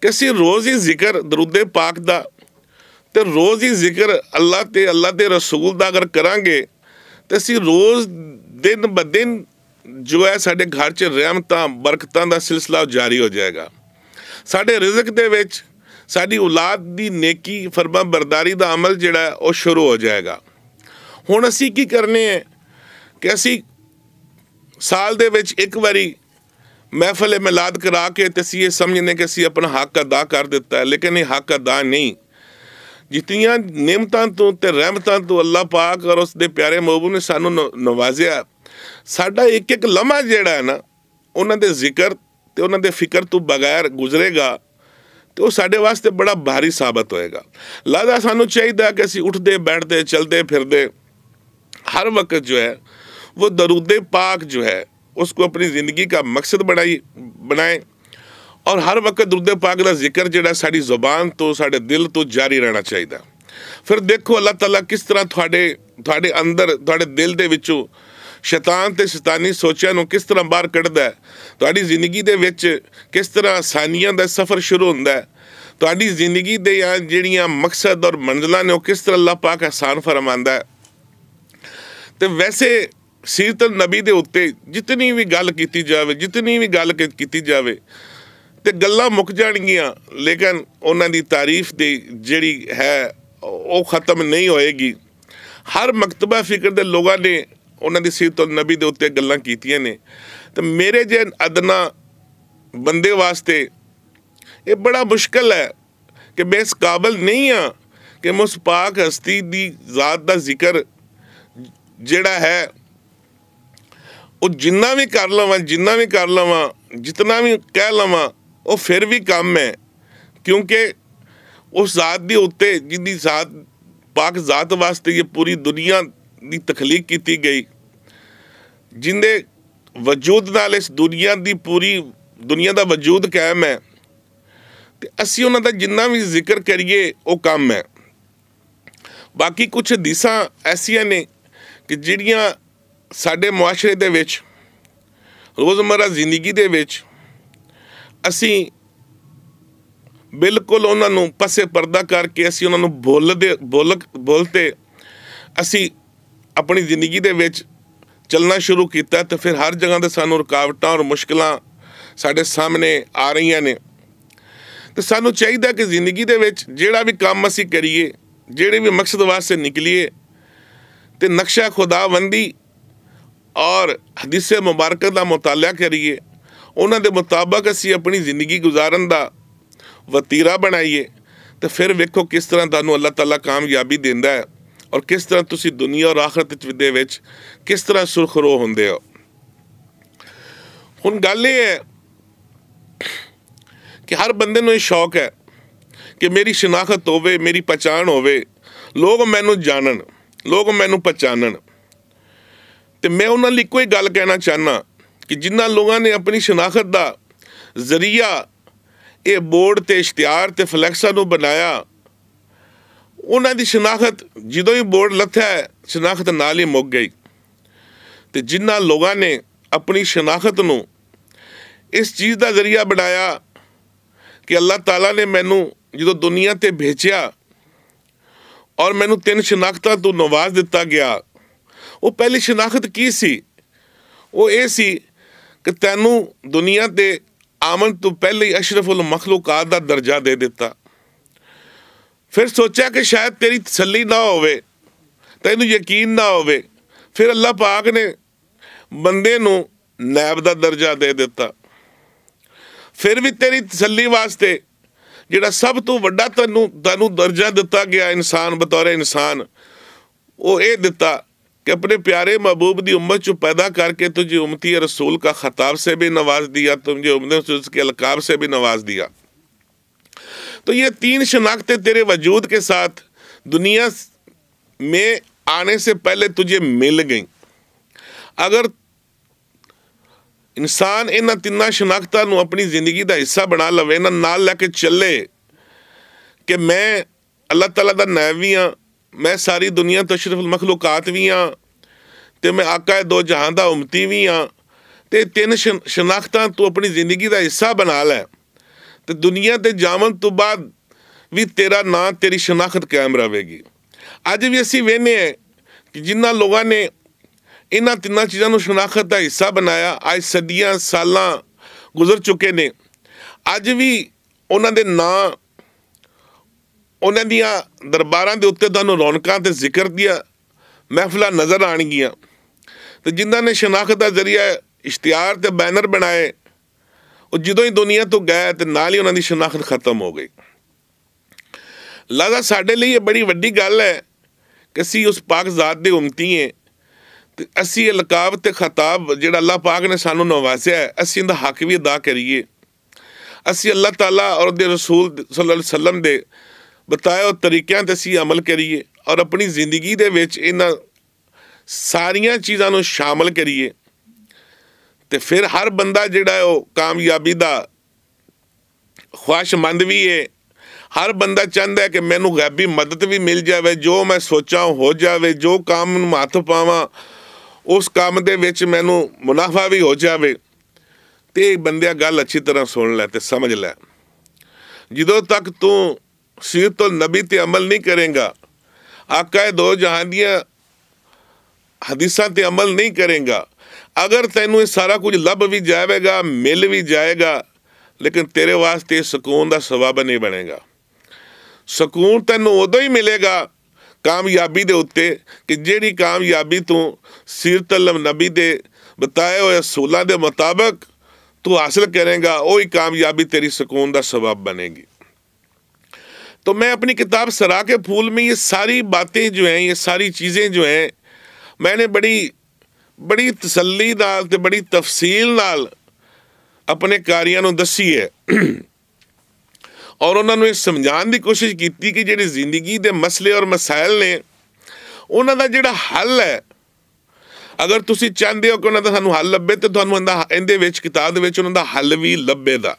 Speaker 1: ਕਿ ਅਸੀਂ ਰੋਜ਼ ਹੀ ਜ਼ਿਕਰ ਦਰੂਦ ਪਾਕ ਦਾ ਤੇ ਰੋਜ਼ ਹੀ ਜ਼ਿਕਰ ਅੱਲਾ ਤੇ ਅੱਲਾ ਦੇ ਰਸੂਲ ਦਾ ਅਗਰ ਕਰਾਂਗੇ ਤੇ ਅਸੀਂ ਰੋਜ਼ ਦਿਨ ਬਦਿਨ ਜੋ ਹੈ ਸਾਡੇ ਘਰ 'ਚ ਰਹਿਮਤਾਂ ਬਰਕਤਾਂ ਦਾ ਸਿਲਸਿਲਾ ਜਾਰੀ ਹੋ ਜਾਏਗਾ ਸਾਡੇ ਰਿਜ਼ਕ ਦੇ ਵਿੱਚ ਸਾਡੀ ਔਲਾਦ ਦੀ ਨੇਕੀ ਫਰਮਾ ਬਰਦਾਰੀ ਦਾ ਅਮਲ ਜਿਹੜਾ ਉਹ ਸ਼ੁਰੂ ਹੋ ਜਾਏਗਾ ਹੁਣ ਅਸੀਂ ਕੀ ਕਰਨੇ ਹੈ ਕਿ ਅਸੀਂ ਸਾਲ ਦੇ ਵਿੱਚ ਇੱਕ ਵਾਰੀ महफल ਮਿਲਾਦ ਕਰਾ ਕੇ ਤੇ ਅਸੀਂ ਇਹ ਸਮਝਨੇ ਕਿ ਅਸੀਂ ਆਪਣਾ ਹੱਕ ਅਦਾ ਕਰ ਦਿੱਤਾ ਹੈ ਲੇਕਿਨ ਇਹ ਹੱਕ ਅਦਾ ਨਹੀਂ ਜਿਤਨੀਆਂ ਨਿਮਤਾਂ ਤੋਂ ਤੇ ਰਹਿਮਤਾਂ ਤੋਂ ਅੱਲਾਹ ਪਾਕ ਔਰ ਉਸ ਦੇ ਪਿਆਰੇ ਮਹਬੂਬ ਨੇ ਸਾਨੂੰ ਨਵਾਜ਼ਿਆ ਸਾਡਾ ਇੱਕ ਇੱਕ ਲਮਾ ਜਿਹੜਾ ਹੈ ਨਾ ਉਹਨਾਂ ਦੇ ਜ਼ਿਕਰ ਤੇ ਉਹਨਾਂ ਦੇ ਫਿਕਰ ਤੋਂ ਬਗੈਰ ਗੁਜ਼ਰੇਗਾ ਤੇ ਉਹ ਸਾਡੇ ਵਾਸਤੇ ਬੜਾ ਭਾਰੀ ਸਾਬਤ ਹੋਏਗਾ ਲਾਜ਼ਾ ਸਾਨੂੰ ਚਾਹੀਦਾ ਕਿ ਅਸੀਂ ਉੱਠਦੇ ਬੈਠਦੇ ਚਲਦੇ ਫਿਰਦੇ ਹਰ ਵਕਤ ਜੋ ਹੈ ਉਹ ਦਰੂਦੇ ਪਾਕ ਜੋ ਹੈ ਉਸਕੋ ਆਪਣੀ ਜ਼ਿੰਦਗੀ ਦਾ ਮਕਸਦ ਬਣਾਈ ਬਣਾਏ ਔਰ ਹਰ ਵਕਤ ਦੁਰਦੇ ਪਾਕ ਦਾ ਜ਼ਿਕਰ ਜਿਹੜਾ ਸਾਡੀ ਜ਼ੁਬਾਨ ਤੋਂ ਸਾਡੇ ਦਿਲ ਤੋਂ ਜਾਰੀ ਰਹਿਣਾ ਚਾਹੀਦਾ ਫਿਰ ਦੇਖੋ ਅੱਲਾਹ ਤਾਲਾ ਕਿਸ ਤਰ੍ਹਾਂ ਤੁਹਾਡੇ ਤੁਹਾਡੇ ਅੰਦਰ ਤੁਹਾਡੇ ਦਿਲ ਦੇ ਵਿੱਚੋਂ ਸ਼ੈਤਾਨ ਤੇ ਸ਼ੈਤਾਨੀ ਸੋਚਿਆਂ ਨੂੰ ਕਿਸ ਤਰ੍ਹਾਂ ਬਾਹਰ ਕੱਢਦਾ ਤੁਹਾਡੀ ਜ਼ਿੰਦਗੀ ਦੇ ਵਿੱਚ ਕਿਸ ਤਰ੍ਹਾਂ ਆਸਾਨੀਆਂ ਦਾ ਸਫ਼ਰ ਸ਼ੁਰੂ ਹੁੰਦਾ ਤੁਹਾਡੀ ਜ਼ਿੰਦਗੀ ਦੇ ਜਿਹੜੀਆਂ ਮਕਸਦ ਔਰ ਮੰਜ਼ਲਾਂ ਨੇ ਉਹ ਕਿਸ ਤਰ੍ਹਾਂ ਅੱਲਾਹ ਪਾਕ ਆਸਾਨ ਫਰਮਾਉਂਦਾ ਤੇ ਵੈਸੇ ਸੀਰਤਲ ਨਬੀ ਦੇ ਉੱਤੇ ਜਿਤਨੀ ਵੀ ਗੱਲ ਕੀਤੀ ਜਾਵੇ ਜਿਤਨੀ ਵੀ ਗੱਲ ਕੀਤੀ ਜਾਵੇ ਤੇ ਗੱਲਾਂ ਮੁੱਕ ਜਾਣਗੀਆਂ ਲੇਕਿਨ ਉਹਨਾਂ ਦੀ ਤਾਰੀਫ ਦੀ ਜਿਹੜੀ ਹੈ ਉਹ ਖਤਮ ਨਹੀਂ ਹੋਏਗੀ ਹਰ ਮਕਤਬਾ ਫਿਕਰ ਦੇ ਲੋਕਾਂ ਨੇ ਉਹਨਾਂ ਦੀ ਸੀਰਤਲ ਨਬੀ ਦੇ ਉੱਤੇ ਗੱਲਾਂ ਕੀਤੀਆਂ ਨੇ ਤੇ ਮੇਰੇ ਜੇ ਅਦਨਾ ਬੰਦੇ ਵਾਸਤੇ ਇਹ ਬੜਾ ਮੁਸ਼ਕਲ ਹੈ ਕਿ ਮੈਂ ਇਸ ਕਾਬਲ ਨਹੀਂ ਆ ਕਿ ਮੁਸਪਾਕ ਉਸ ਹਸਤੀ ਦੀ ਜ਼ਾਤ ਦਾ ਜ਼ਿਕਰ ਜਿਹੜਾ ਹੈ ਉਹ ਜਿੰਨਾ ਵੀ ਕਰ ਲਵਾਂ ਜਿੰਨਾ ਵੀ ਕਰ ਲਵਾਂ ਜਿੰਨਾ ਵੀ ਕਹਿ ਲਵਾਂ ਉਹ ਫਿਰ ਵੀ ਕੰਮ ਹੈ ਕਿਉਂਕਿ ਉਸ ਜ਼ਾਤ ਦੇ ਉੱਤੇ ਜਿਹਦੀ ਜ਼ਾਤ ਪਾਕ ਜ਼ਾਤ ਵਾਸਤੇ ਇਹ ਪੂਰੀ ਦੁਨੀਆ ਦੀ ਤਖਲੀਕ ਕੀਤੀ ਗਈ ਜਿੰਦੇ ਵਜੂਦ ਨਾਲ ਇਸ ਦੁਨੀਆ ਦੀ ਪੂਰੀ ਦੁਨੀਆ ਦਾ ਵਜੂਦ ਕਾਇਮ ਹੈ ਤੇ ਅਸੀਂ ਉਹਨਾਂ ਦਾ ਜਿੰਨਾ ਵੀ ਜ਼ਿਕਰ ਕਰੀਏ ਉਹ ਕੰਮ ਹੈ ਬਾਕੀ ਕੁਝ ਦਿਸਾਂ ਐਸੀਆਂ ਨੇ ਕਿ ਜਿਹੜੀਆਂ ਸਾਡੇ ਮੁਆਸ਼ਰੇ ਦੇ ਵਿੱਚ ਰੋਜ਼ਮਰਾ ਜ਼ਿੰਦਗੀ ਦੇ ਵਿੱਚ ਅਸੀਂ ਬਿਲਕੁਲ ਉਹਨਾਂ ਨੂੰ ਪਸੇ ਪਰਦਾ ਕਰਕੇ ਅਸੀਂ ਉਹਨਾਂ ਨੂੰ ਬੋਲਦੇ ਬੋਲ ਬੋਲਤੇ ਅਸੀਂ ਆਪਣੀ ਜ਼ਿੰਦਗੀ ਦੇ ਵਿੱਚ ਚੱਲਣਾ ਸ਼ੁਰੂ ਕੀਤਾ ਤੇ ਫਿਰ ਹਰ ਜਗ੍ਹਾ ਤੇ ਸਾਨੂੰ ਰੁਕਾਵਟਾਂ ਔਰ ਮੁਸ਼ਕਲਾਂ ਸਾਡੇ ਸਾਹਮਣੇ ਆ ਰਹੀਆਂ ਨੇ ਤੇ ਸਾਨੂੰ ਚਾਹੀਦਾ ਕਿ ਜ਼ਿੰਦਗੀ ਦੇ ਵਿੱਚ ਜਿਹੜਾ ਵੀ ਕੰਮ ਅਸੀਂ ਕਰੀਏ ਜਿਹੜੇ ਵੀ ਮਕਸਦ ਵਾਸਤੇ ਨਿਕਲੀਏ ਤੇ ਨਕਸ਼ਾ ਖੁਦਾਵੰਦੀ ਔਰ ਹਦੀਸੇ ਮੁਬਾਰਕ ਦਾ ਮਤਾਲਾ ਕਰੀਏ ਉਹਨਾਂ ਦੇ ਮੁਤਾਬਕ ਅਸੀਂ ਆਪਣੀ ਜ਼ਿੰਦਗੀ ਗੁਜ਼ਾਰਨ ਦਾ ਵਤੀਰਾ ਬਣਾਈਏ ਤੇ ਫਿਰ ਵੇਖੋ ਕਿਸ ਤਰ੍ਹਾਂ ਤੁਹਾਨੂੰ ਅੱਲਾਹ ਤਾਲਾ ਕਾਮਯਾਬੀ ਦਿੰਦਾ ਹੈ ਔਰ ਕਿਸ ਤਰ੍ਹਾਂ ਤੁਸੀਂ ਦੁਨੀਆ ਔਰ ਆਖਰਤ ਦੇ ਵਿੱਚ ਕਿਸ ਤਰ੍ਹਾਂ ਸੁਰਖਰੋ ਹੁੰਦੇ ਹੋ ਹੁਣ ਗੱਲ ਇਹ ਹੈ ਕਿ ਹਰ ਬੰਦੇ ਨੂੰ ਇਹ ਸ਼ੌਕ ਹੈ ਕਿ ਮੇਰੀ ਸ਼ਨਾਖਤ ਹੋਵੇ ਮੇਰੀ ਪਛਾਣ ਹੋਵੇ ਲੋਕ ਮੈਨੂੰ ਜਾਣਨ ਲੋਕ ਮੈਨੂੰ ਪਛਾਣਨ ਤੇ ਮੈਂ ਉਹਨਾਂ ਲਈ ਕੋਈ ਗੱਲ ਕਹਿਣਾ ਚਾਹਨਾ ਕਿ ਜਿਨ੍ਹਾਂ ਲੋਕਾਂ ਨੇ ਆਪਣੀ ਸ਼ਨਾਖਤ ਦਾ ਜ਼ਰੀਆ ਇਹ ਬੋਰਡ ਤੇ ਇਸ਼ਤਿਹਾਰ ਤੇ ਫਲੈਕਸਾਂ ਨੂੰ ਬਣਾਇਆ ਉਹਨਾਂ ਦੀ ਸ਼ਨਾਖਤ ਜਦੋਂ ਹੀ ਬੋਰਡ ਲੱਥਿਆ ਸ਼ਨਾਖਤ ਨਾਲ ਹੀ ਮੁੱਕ ਗਈ ਤੇ ਜਿਨ੍ਹਾਂ ਲੋਕਾਂ ਨੇ ਆਪਣੀ ਸ਼ਨਾਖਤ ਨੂੰ ਇਸ ਚੀਜ਼ ਦਾ ਜ਼ਰੀਆ ਬਣਾਇਆ ਕਿ ਅੱਲਾਹ ਤਾਲਾ ਨੇ ਮੈਨੂੰ ਜਦੋਂ ਦੁਨੀਆ ਤੇ ਭੇਜਿਆ ਔਰ ਮੈਨੂੰ ਤਿੰਨ ਸ਼ਨਾਖਤਾਂ ਤੋਂ ਨਵਾਜ਼ ਦਿੱਤਾ ਗਿਆ ਉਹ ਪਹਿਲੀ ਸ਼ਨਾਖਤ ਕੀ ਸੀ ਉਹ ਇਹ ਸੀ ਕਿ ਤੈਨੂੰ ਦੁਨੀਆ ਤੇ ਆਮਨ ਤੋਂ ਪਹਿਲੇ ਹੀ ਅਸ਼ਰਫੁਲ ਮਖਲੂਕਾਤ ਦਾ ਦਰਜਾ ਦੇ ਦਿੱਤਾ ਫਿਰ ਸੋਚਿਆ ਕਿ ਸ਼ਾਇਦ ਤੇਰੀ ਤਸੱਲੀ ਨਾ ਹੋਵੇ ਤੈਨੂੰ ਯਕੀਨ ਨਾ ਹੋਵੇ ਫਿਰ ਅੱਲਾਹ ਪਾਕ ਨੇ ਬੰਦੇ ਨੂੰ ਨੈਬ ਦਾ ਦਰਜਾ ਦੇ ਦਿੱਤਾ ਫਿਰ ਵੀ ਤੇਰੀ ਤਸੱਲੀ ਵਾਸਤੇ ਜਿਹੜਾ ਸਭ ਤੋਂ ਵੱਡਾ ਤੈਨੂੰ ਤੈਨੂੰ ਦਰਜਾ ਦਿੱਤਾ ਗਿਆ ਇਨਸਾਨ ਬਤੌਰ ਇਨਸਾਨ ਉਹ ਇਹ ਦਿੱਤਾ कि अपने प्यारे महबूब की उम्मत चु पैदा करके तुझे उमती रसूल का खताब से भी नवाज दिया तुझे उम्मत के अलकाब से भी नवाज दिया तो ये तीन शनाख्तें तेरे वजूद के साथ दुनिया में आने से पहले तुझे मिल गई अगर इंसान इन तिना शनाख्ता अपनी जिंदगी का हिस्सा बना लवे ना नाल लैके चले कि मैं अल्लाह तला का नैवी हाँ ਮੈਂ ਸਾਰੀ ਦੁਨੀਆ ਤੋਂ ਤਸ਼ਰੀਫੁਲ ਮਖਲੂਕਾਤ ਵੀ ਆ ਤੇ ਮੈਂ ਆਕਾ ਦੋ ਜਹਾਂ ਦਾ ਉਮਤੀ ਵੀ ਆ ਤੇ ਤਿੰਨ ਸ਼ਨਾਖਤਾਂ ਤੂੰ ਆਪਣੀ ਜ਼ਿੰਦਗੀ ਦਾ ਹਿੱਸਾ ਬਣਾ ਲੈ ਤੇ ਦੁਨੀਆ ਤੇ ਜਾਵਨ ਤੋਂ ਬਾਅਦ ਵੀ ਤੇਰਾ ਨਾਂ ਤੇਰੀ ਸ਼ਨਾਖਤ ਕਾਇਮ ਰਹੇਗੀ ਅੱਜ ਵੀ ਅਸੀਂ ਵੇਨੇ ਆ ਕਿ ਜਿੰਨਾ ਲੋਕਾਂ ਨੇ ਇਹਨਾਂ ਤਿੰਨਾਂ ਚੀਜ਼ਾਂ ਨੂੰ ਸ਼ਨਾਖਤ ਦਾ ਹਿੱਸਾ ਬਣਾਇਆ ਅੱਜ ਸਦੀਆਂ ਸਾਲਾਂ ਗੁਜ਼ਰ ਚੁੱਕੇ ਨੇ ਅੱਜ ਵੀ ਉਹਨਾਂ ਦੇ ਨਾਂ ਉਹਨਾਂ ਦੀਆਂ ਦਰਬਾਰਾਂ ਦੇ ਉੱਤੇ ਤੁਹਾਨੂੰ ਰੌਣਕਾਂ ਤੇ ਜ਼ਿਕਰ ਦੀਆਂ ਮਹਿਫਲਾਂ ਨਜ਼ਰ ਆਣਗੀਆਂ ਤੇ ਜਿਨ੍ਹਾਂ ਨੇ ਸ਼ਨਾਖਤ ਦਾ ਜ਼ਰੀਆ ਇਸ਼ਤਿਹਾਰ ਤੇ ਬੈਨਰ ਬਣਾਏ ਉਹ ਜਦੋਂ ਹੀ ਦੁਨੀਆ ਤੋਂ ਗਏ ਤੇ ਨਾਲ ਹੀ ਉਹਨਾਂ ਦੀ ਸ਼ਨਾਖਤ ਖਤਮ ਹੋ ਗਈ ਲਗਾ ਸਾਡੇ ਲਈ ਇਹ ਬੜੀ ਵੱਡੀ ਗੱਲ ਹੈ ਕਿ ਅਸੀਂ ਉਸ ਪਾਕ ਜ਼ਾਤ ਦੇ ਉਮਤੀ ਹਾਂ ਤੇ ਅਸੀਂ ਇਹ ਲਕਾਬ ਤੇ ਖਤਾਬ ਜਿਹੜਾ ਅੱਲਾਹ ਪਾਕ ਨੇ ਸਾਨੂੰ ਨਵਾਸਿਆ ਹੈ ਅਸੀਂ ਇਹਦਾ ਹੱਕ ਵੀ ਅਦਾ ਕਰੀਏ ਅਸੀਂ ਅੱਲਾਹ ਤਾਲਾ ਔਰ ਦੇ ਰਸੂਲ ਸੱਲੱਲਾਹੁ ਸੱਲਮ ਵਸੱਲਮ ਦੇ ਬਤਾਇਓ ਤਰੀਕਿਆਂ ਤੇ ਅਸੀਂ ਅਮਲ ਕਰੀਏ ਔਰ ਆਪਣੀ ਜ਼ਿੰਦਗੀ ਦੇ ਵਿੱਚ ਇਹਨਾਂ ਸਾਰੀਆਂ ਚੀਜ਼ਾਂ ਨੂੰ ਸ਼ਾਮਲ ਕਰੀਏ ਤੇ ਫਿਰ ਹਰ ਬੰਦਾ ਜਿਹੜਾ ਉਹ ਕਾਮਯਾਬੀ ਦਾ ਖੁਸ਼ਮੰਦ ਵੀ ਹੈ ਹਰ ਬੰਦਾ ਚਾਹੁੰਦਾ ਹੈ ਕਿ ਮੈਨੂੰ ਗੈਬੀ ਮਦਦ ਵੀ ਮਿਲ ਜਾਵੇ ਜੋ ਮੈਂ ਸੋਚਾਂ ਹੋ ਜਾਵੇ ਜੋ ਕੰਮ ਨੂੰ ਹੱਥ ਪਾਵਾਂ ਉਸ ਕੰਮ ਦੇ ਵਿੱਚ ਮੈਨੂੰ ਮੁਨਾਫਾ ਵੀ ਹੋ ਜਾਵੇ ਤੇ ਬੰਦਿਆ ਗੱਲ ਅੱਛੀ ਤਰ੍ਹਾਂ ਸੁਣ ਲੈ ਤੇ ਸਮਝ ਲੈ ਜਦੋਂ ਤੱਕ ਤੂੰ सीरत ਨਬੀ ਤੇ ਅਮਲ ਨਹੀਂ ਕਰੇਗਾ ਆਕਾ ਦੋ ਜਹਾਂ ਦੀਆਂ ਹਦੀਸਾਂ ਤੇ ਅਮਲ ਨਹੀਂ ਕਰੇਗਾ ਅਗਰ ਤੈਨੂੰ ਇਹ ਸਾਰਾ ਕੁਝ ਲੱਭ ਵੀ ਜਾਵੇਗਾ ਮਿਲ ਵੀ ਜਾਏਗਾ ਲੇਕਿਨ ਤੇਰੇ ਵਾਸਤੇ ਸਕੂਨ ਦਾ ਸਵਾਬ ਨਹੀਂ ਬਣੇਗਾ ਸਕੂਨ ਤੈਨੂੰ ਉਦੋਂ ਹੀ ਮਿਲੇਗਾ ਕਾਮਯਾਬੀ ਦੇ ਉੱਤੇ ਕਿ ਜਿਹੜੀ ਕਾਮਯਾਬੀ ਤੂੰ ਸਿਰਤਲਮ ਨਬੀ ਦੇ ਬਤਾਏ ਹੋਏ ਅਸੂਲਾਂ ਦੇ ਮੁਤਾਬਕ ਤੂੰ ਹਾਸਲ ਕਰੇਗਾ ਉਹ ਹੀ ਕਾਮਯਾਬੀ ਤੇਰੀ ਸਕੂਨ ਦਾ ਸਬਬ ਬਣੇਗੀ तो मैं अपनी किताब सरा के फूल में ये सारी बातें जो हैं ये सारी चीज़ें जो हैं मैंने बड़ी ਬੜੀ ਤਸੱਲੀ ਨਾਲ ਤੇ ਬੜੀ ਤਫਸੀਲ ਨਾਲ ਆਪਣੇ ਕਾਰਿਆਂ ਨੂੰ ਦੱਸੀ ਹੈ ਔਰ ਉਹਨਾਂ ਨੂੰ ਇਹ ਸਮਝਾਉਣ ਦੀ ਕੋਸ਼ਿਸ਼ ਕੀਤੀ ਕਿ ਜਿਹੜੇ ਜ਼ਿੰਦਗੀ ਦੇ ਮਸਲੇ ਔਰ ਮਸਾਇਲ ਨੇ ਉਹਨਾਂ ਦਾ ਜਿਹੜਾ ਹੱਲ ਹੈ ਅਗਰ ਤੁਸੀਂ ਚਾਹੁੰਦੇ ਹੋ ਕਿ ਉਹਨਾਂ ਦਾ ਸਾਨੂੰ ਹੱਲ ਲੱਭੇ ਤੇ ਤੁਹਾਨੂੰ ਇਹਦੇ ਵਿੱਚ ਕਿਤਾਬ ਦੇ ਵਿੱਚ ਉਹਨਾਂ ਦਾ ਹੱਲ ਵੀ ਲੱਭੇਗਾ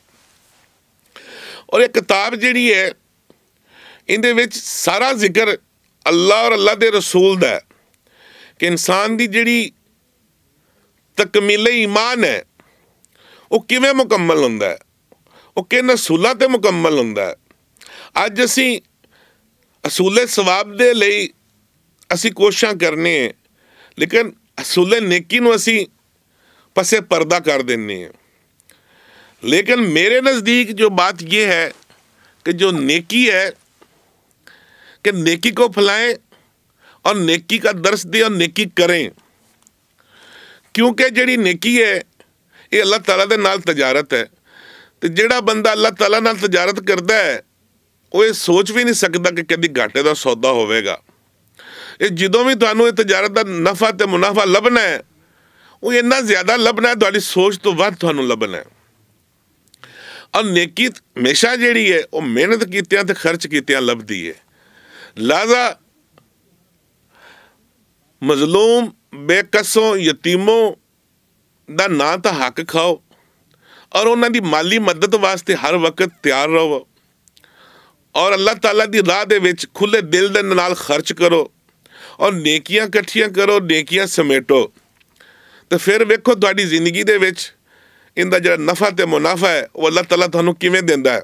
Speaker 1: ਔਰ ਇਹ ਕਿਤਾਬ ਜਿਹੜੀ ਹੈ ਇਹਦੇ ਵਿੱਚ ਸਾਰਾ ਜ਼ਿਕਰ ਅੱਲਾ ਔਰ ਅੱਲਾ ਦੇ ਰਸੂਲ ਦਾ ਕਿ ਇਨਸਾਨ ਦੀ ਜਿਹੜੀ ਤਕਮੀਲੇ ਈਮਾਨ ਹੈ ਉਹ ਕਿਵੇਂ ਮੁਕੰਮਲ ਹੁੰਦਾ ਹੈ ਉਹ ਕਿਨ ਅਸੂਲਾਂ ਤੇ ਮੁਕੰਮਲ ਹੁੰਦਾ ਹੈ ਅੱਜ ਅਸੀਂ ਅਸੂਲੇ ਸਵਾਬ ਦੇ ਲਈ ਅਸੀਂ ਕੋਸ਼ਿਸ਼ਾਂ ਕਰਨੇ ਹੈ ਲੇਕਿਨ ਅਸੂਲੇ ਨੇਕੀ ਨੂੰ ਅਸੀਂ ਪਸੇ ਪਰਦਾ ਕਰ ਦਿੰਨੇ ਹਾਂ ਲੇਕਿਨ ਮੇਰੇ ਨਜ਼ਦੀਕ ਜੋ ਬਾਤ ਇਹ ਹੈ ਕਿ ਜੋ ਨੇਕੀ ਹੈ ਕਿ ਨੇਕੀ ਕੋ फैलाएं और ਨੇਕੀ ਦਾ ਦਰਸ दें और नेकी करें ਕਿਉਂਕਿ ਜਿਹੜੀ ਨੇਕੀ ਹੈ ਇਹ ਅੱਲਾਹ ਤਾਲਾ ਦੇ ਨਾਲ ਤਜਾਰਤ ਹੈ ਤੇ ਜਿਹੜਾ ਬੰਦਾ ਅੱਲਾਹ ਤਾਲਾ ਨਾਲ ਤਜਾਰਤ ਕਰਦਾ ਹੈ ਉਹ ਇਹ ਸੋਚ ਵੀ ਨਹੀਂ ਸਕਦਾ ਕਿ ਕਦੀ ਘਾਟੇ ਦਾ ਸੌਦਾ ਹੋਵੇਗਾ ਇਹ ਜਦੋਂ ਵੀ ਤੁਹਾਨੂੰ ਇਹ ਤਜਾਰਤ ਦਾ ਨਫਾ ਤੇ ਮੁਨਾਫਾ ਲੱਭਣਾ ਹੈ ਉਹ ਇੰਨਾ ਜ਼ਿਆਦਾ ਲੱਭਣਾ ਹੈ ਤੁਹਾਡੀ ਸੋਚ ਤੋਂ ਵੱਧ ਤੁਹਾਨੂੰ ਲੱਭਣਾ ਹੈ ਔਰ ਨੇਕੀ ਹਮੇਸ਼ਾ ਜਿਹੜੀ ਹੈ ਉਹ ਮਿਹਨਤ ਕੀਤਿਆਂ ਤੇ ਖਰਚ ਕੀਤਿਆਂ ਲੱਭਦੀ ਹੈ लिहाजा ਮਜ਼ਲੂਮ ਬੇਕਸੋਂ ਯਤੀਮੋਂ ਦਾ ਨਾਂ ਤਾਂ ਹੱਕ ਖਾਓ ਔਰ ਉਹਨਾਂ ਦੀ ਮਾਲੀ ਮਦਦ ਵਾਸਤੇ ਹਰ ਵਕਤ ਤਿਆਰ ਰਹੋ ਔਰ ਅੱਲਾਹ ਤਾਲਾ ਦੀ ਰਾਹ ਦੇ ਵਿੱਚ ਖੁੱਲੇ ਦਿਲ ਦੇ ਨਾਲ ਖਰਚ ਕਰੋ ਔਰ ਨੇਕੀਆਂ ਇਕੱਠੀਆਂ ਕਰੋ ਨੇਕੀਆਂ ਸਮੇਟੋ ਤੇ ਫਿਰ ਵੇਖੋ ਤੁਹਾਡੀ ਜ਼ਿੰਦਗੀ ਦੇ ਵਿੱਚ ਇਹਦਾ ਜਿਹੜਾ ਨਫਾ ਤੇ ਮੁਨਾਫਾ ਹੈ ਉਹ ਅੱਲਾਹ ਤਾਲਾ ਤੁਹਾਨੂੰ ਕਿਵੇਂ ਦਿੰਦਾ ਹੈ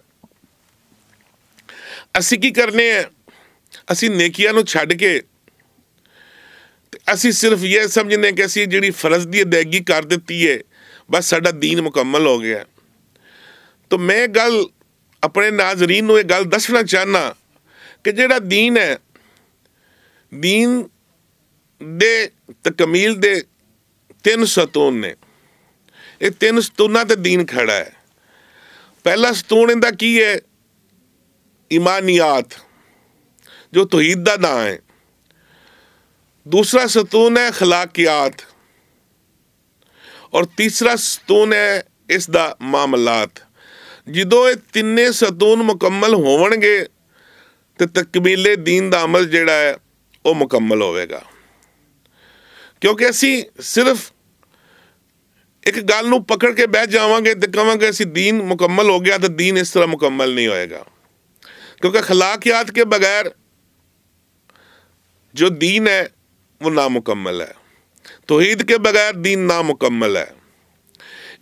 Speaker 1: ਅਸੀਂ ਕੀ ਕਰਨੇ ਹੈ ਅਸੀਂ ਨੇਕੀਆਂ ਨੂੰ ਛੱਡ ਕੇ ਅਸੀਂ ਸਿਰਫ ਇਹ ਸਮਝਨੇ ਕਿ ਅਸੀਂ ਜਿਹੜੀ ਫਰਜ਼ ਦੀ ਅਦਾਇਗੀ ਕਰ ਦਿੱਤੀ ਹੈ ਬਸ ਸਾਡਾ دین ਮੁਕੰਮਲ ਹੋ ਗਿਆ ਤਾਂ ਮੈਂ ਗੱਲ ਆਪਣੇ ਨਾਜ਼ਰੀਨ ਨੂੰ ਇਹ ਗੱਲ ਦੱਸਣਾ ਚਾਹਨਾ ਕਿ ਜਿਹੜਾ دین ਹੈ دین ਦੇ ਤਕਮੀਲ ਦੇ ਤਿੰਨ ਸਤੂਨ ਨੇ ਇਹ ਤਿੰਨ ਸਤੂਨਾਂ ਤੇ دین ਖੜਾ ਹੈ ਪਹਿਲਾ ਸਤੂਨ ਇਹਦਾ ਕੀ ਹੈ ਇਮਾਨੀਅਤ ਜੋ ਤੌਹੀਦ ਦਾ ਨਾਂ ਹੈ ਦੂਸਰਾ ਸਤੂਨ ਹੈ ਖਲਾਕਿਆਤ ਔਰ ਤੀਸਰਾ ਸਤੂਨ ਹੈ ਇਸ ਦਾ ਮਾਮਲਾਤ ਜਦੋਂ ਇਹ ਤਿੰਨੇ ਸਤੂਨ ਮੁਕੰਮਲ ਹੋਣਗੇ ਤੇ ਤਕਮੀਲੇ دین ਦਾ ਅਮਲ ਜਿਹੜਾ ਹੈ ਉਹ ਮੁਕੰਮਲ ਹੋਵੇਗਾ ਕਿਉਂਕਿ ਅਸੀਂ ਸਿਰਫ ਇੱਕ ਗੱਲ ਨੂੰ ਪਕੜ ਕੇ ਬਹਿ ਜਾਵਾਂਗੇ ਤੇ ਕਹਾਂਗੇ ਅਸੀਂ دین ਮੁਕੰਮਲ ਹੋ ਗਿਆ ਤਾਂ دین ਇਸ ਤਰ੍ਹਾਂ ਮੁਕੰਮਲ ਨਹੀਂ ਹੋਏਗਾ ਕਿਉਂਕਿ ਖਲਾਕਿਆਤ ਕੇ ਬਗੈਰ ਜੋ دین है वो नामुकम्मल है तोहीद ਕੇ ਬਗੈਰ دین ਨਾਮੁਕੰਮਲ ਹੈ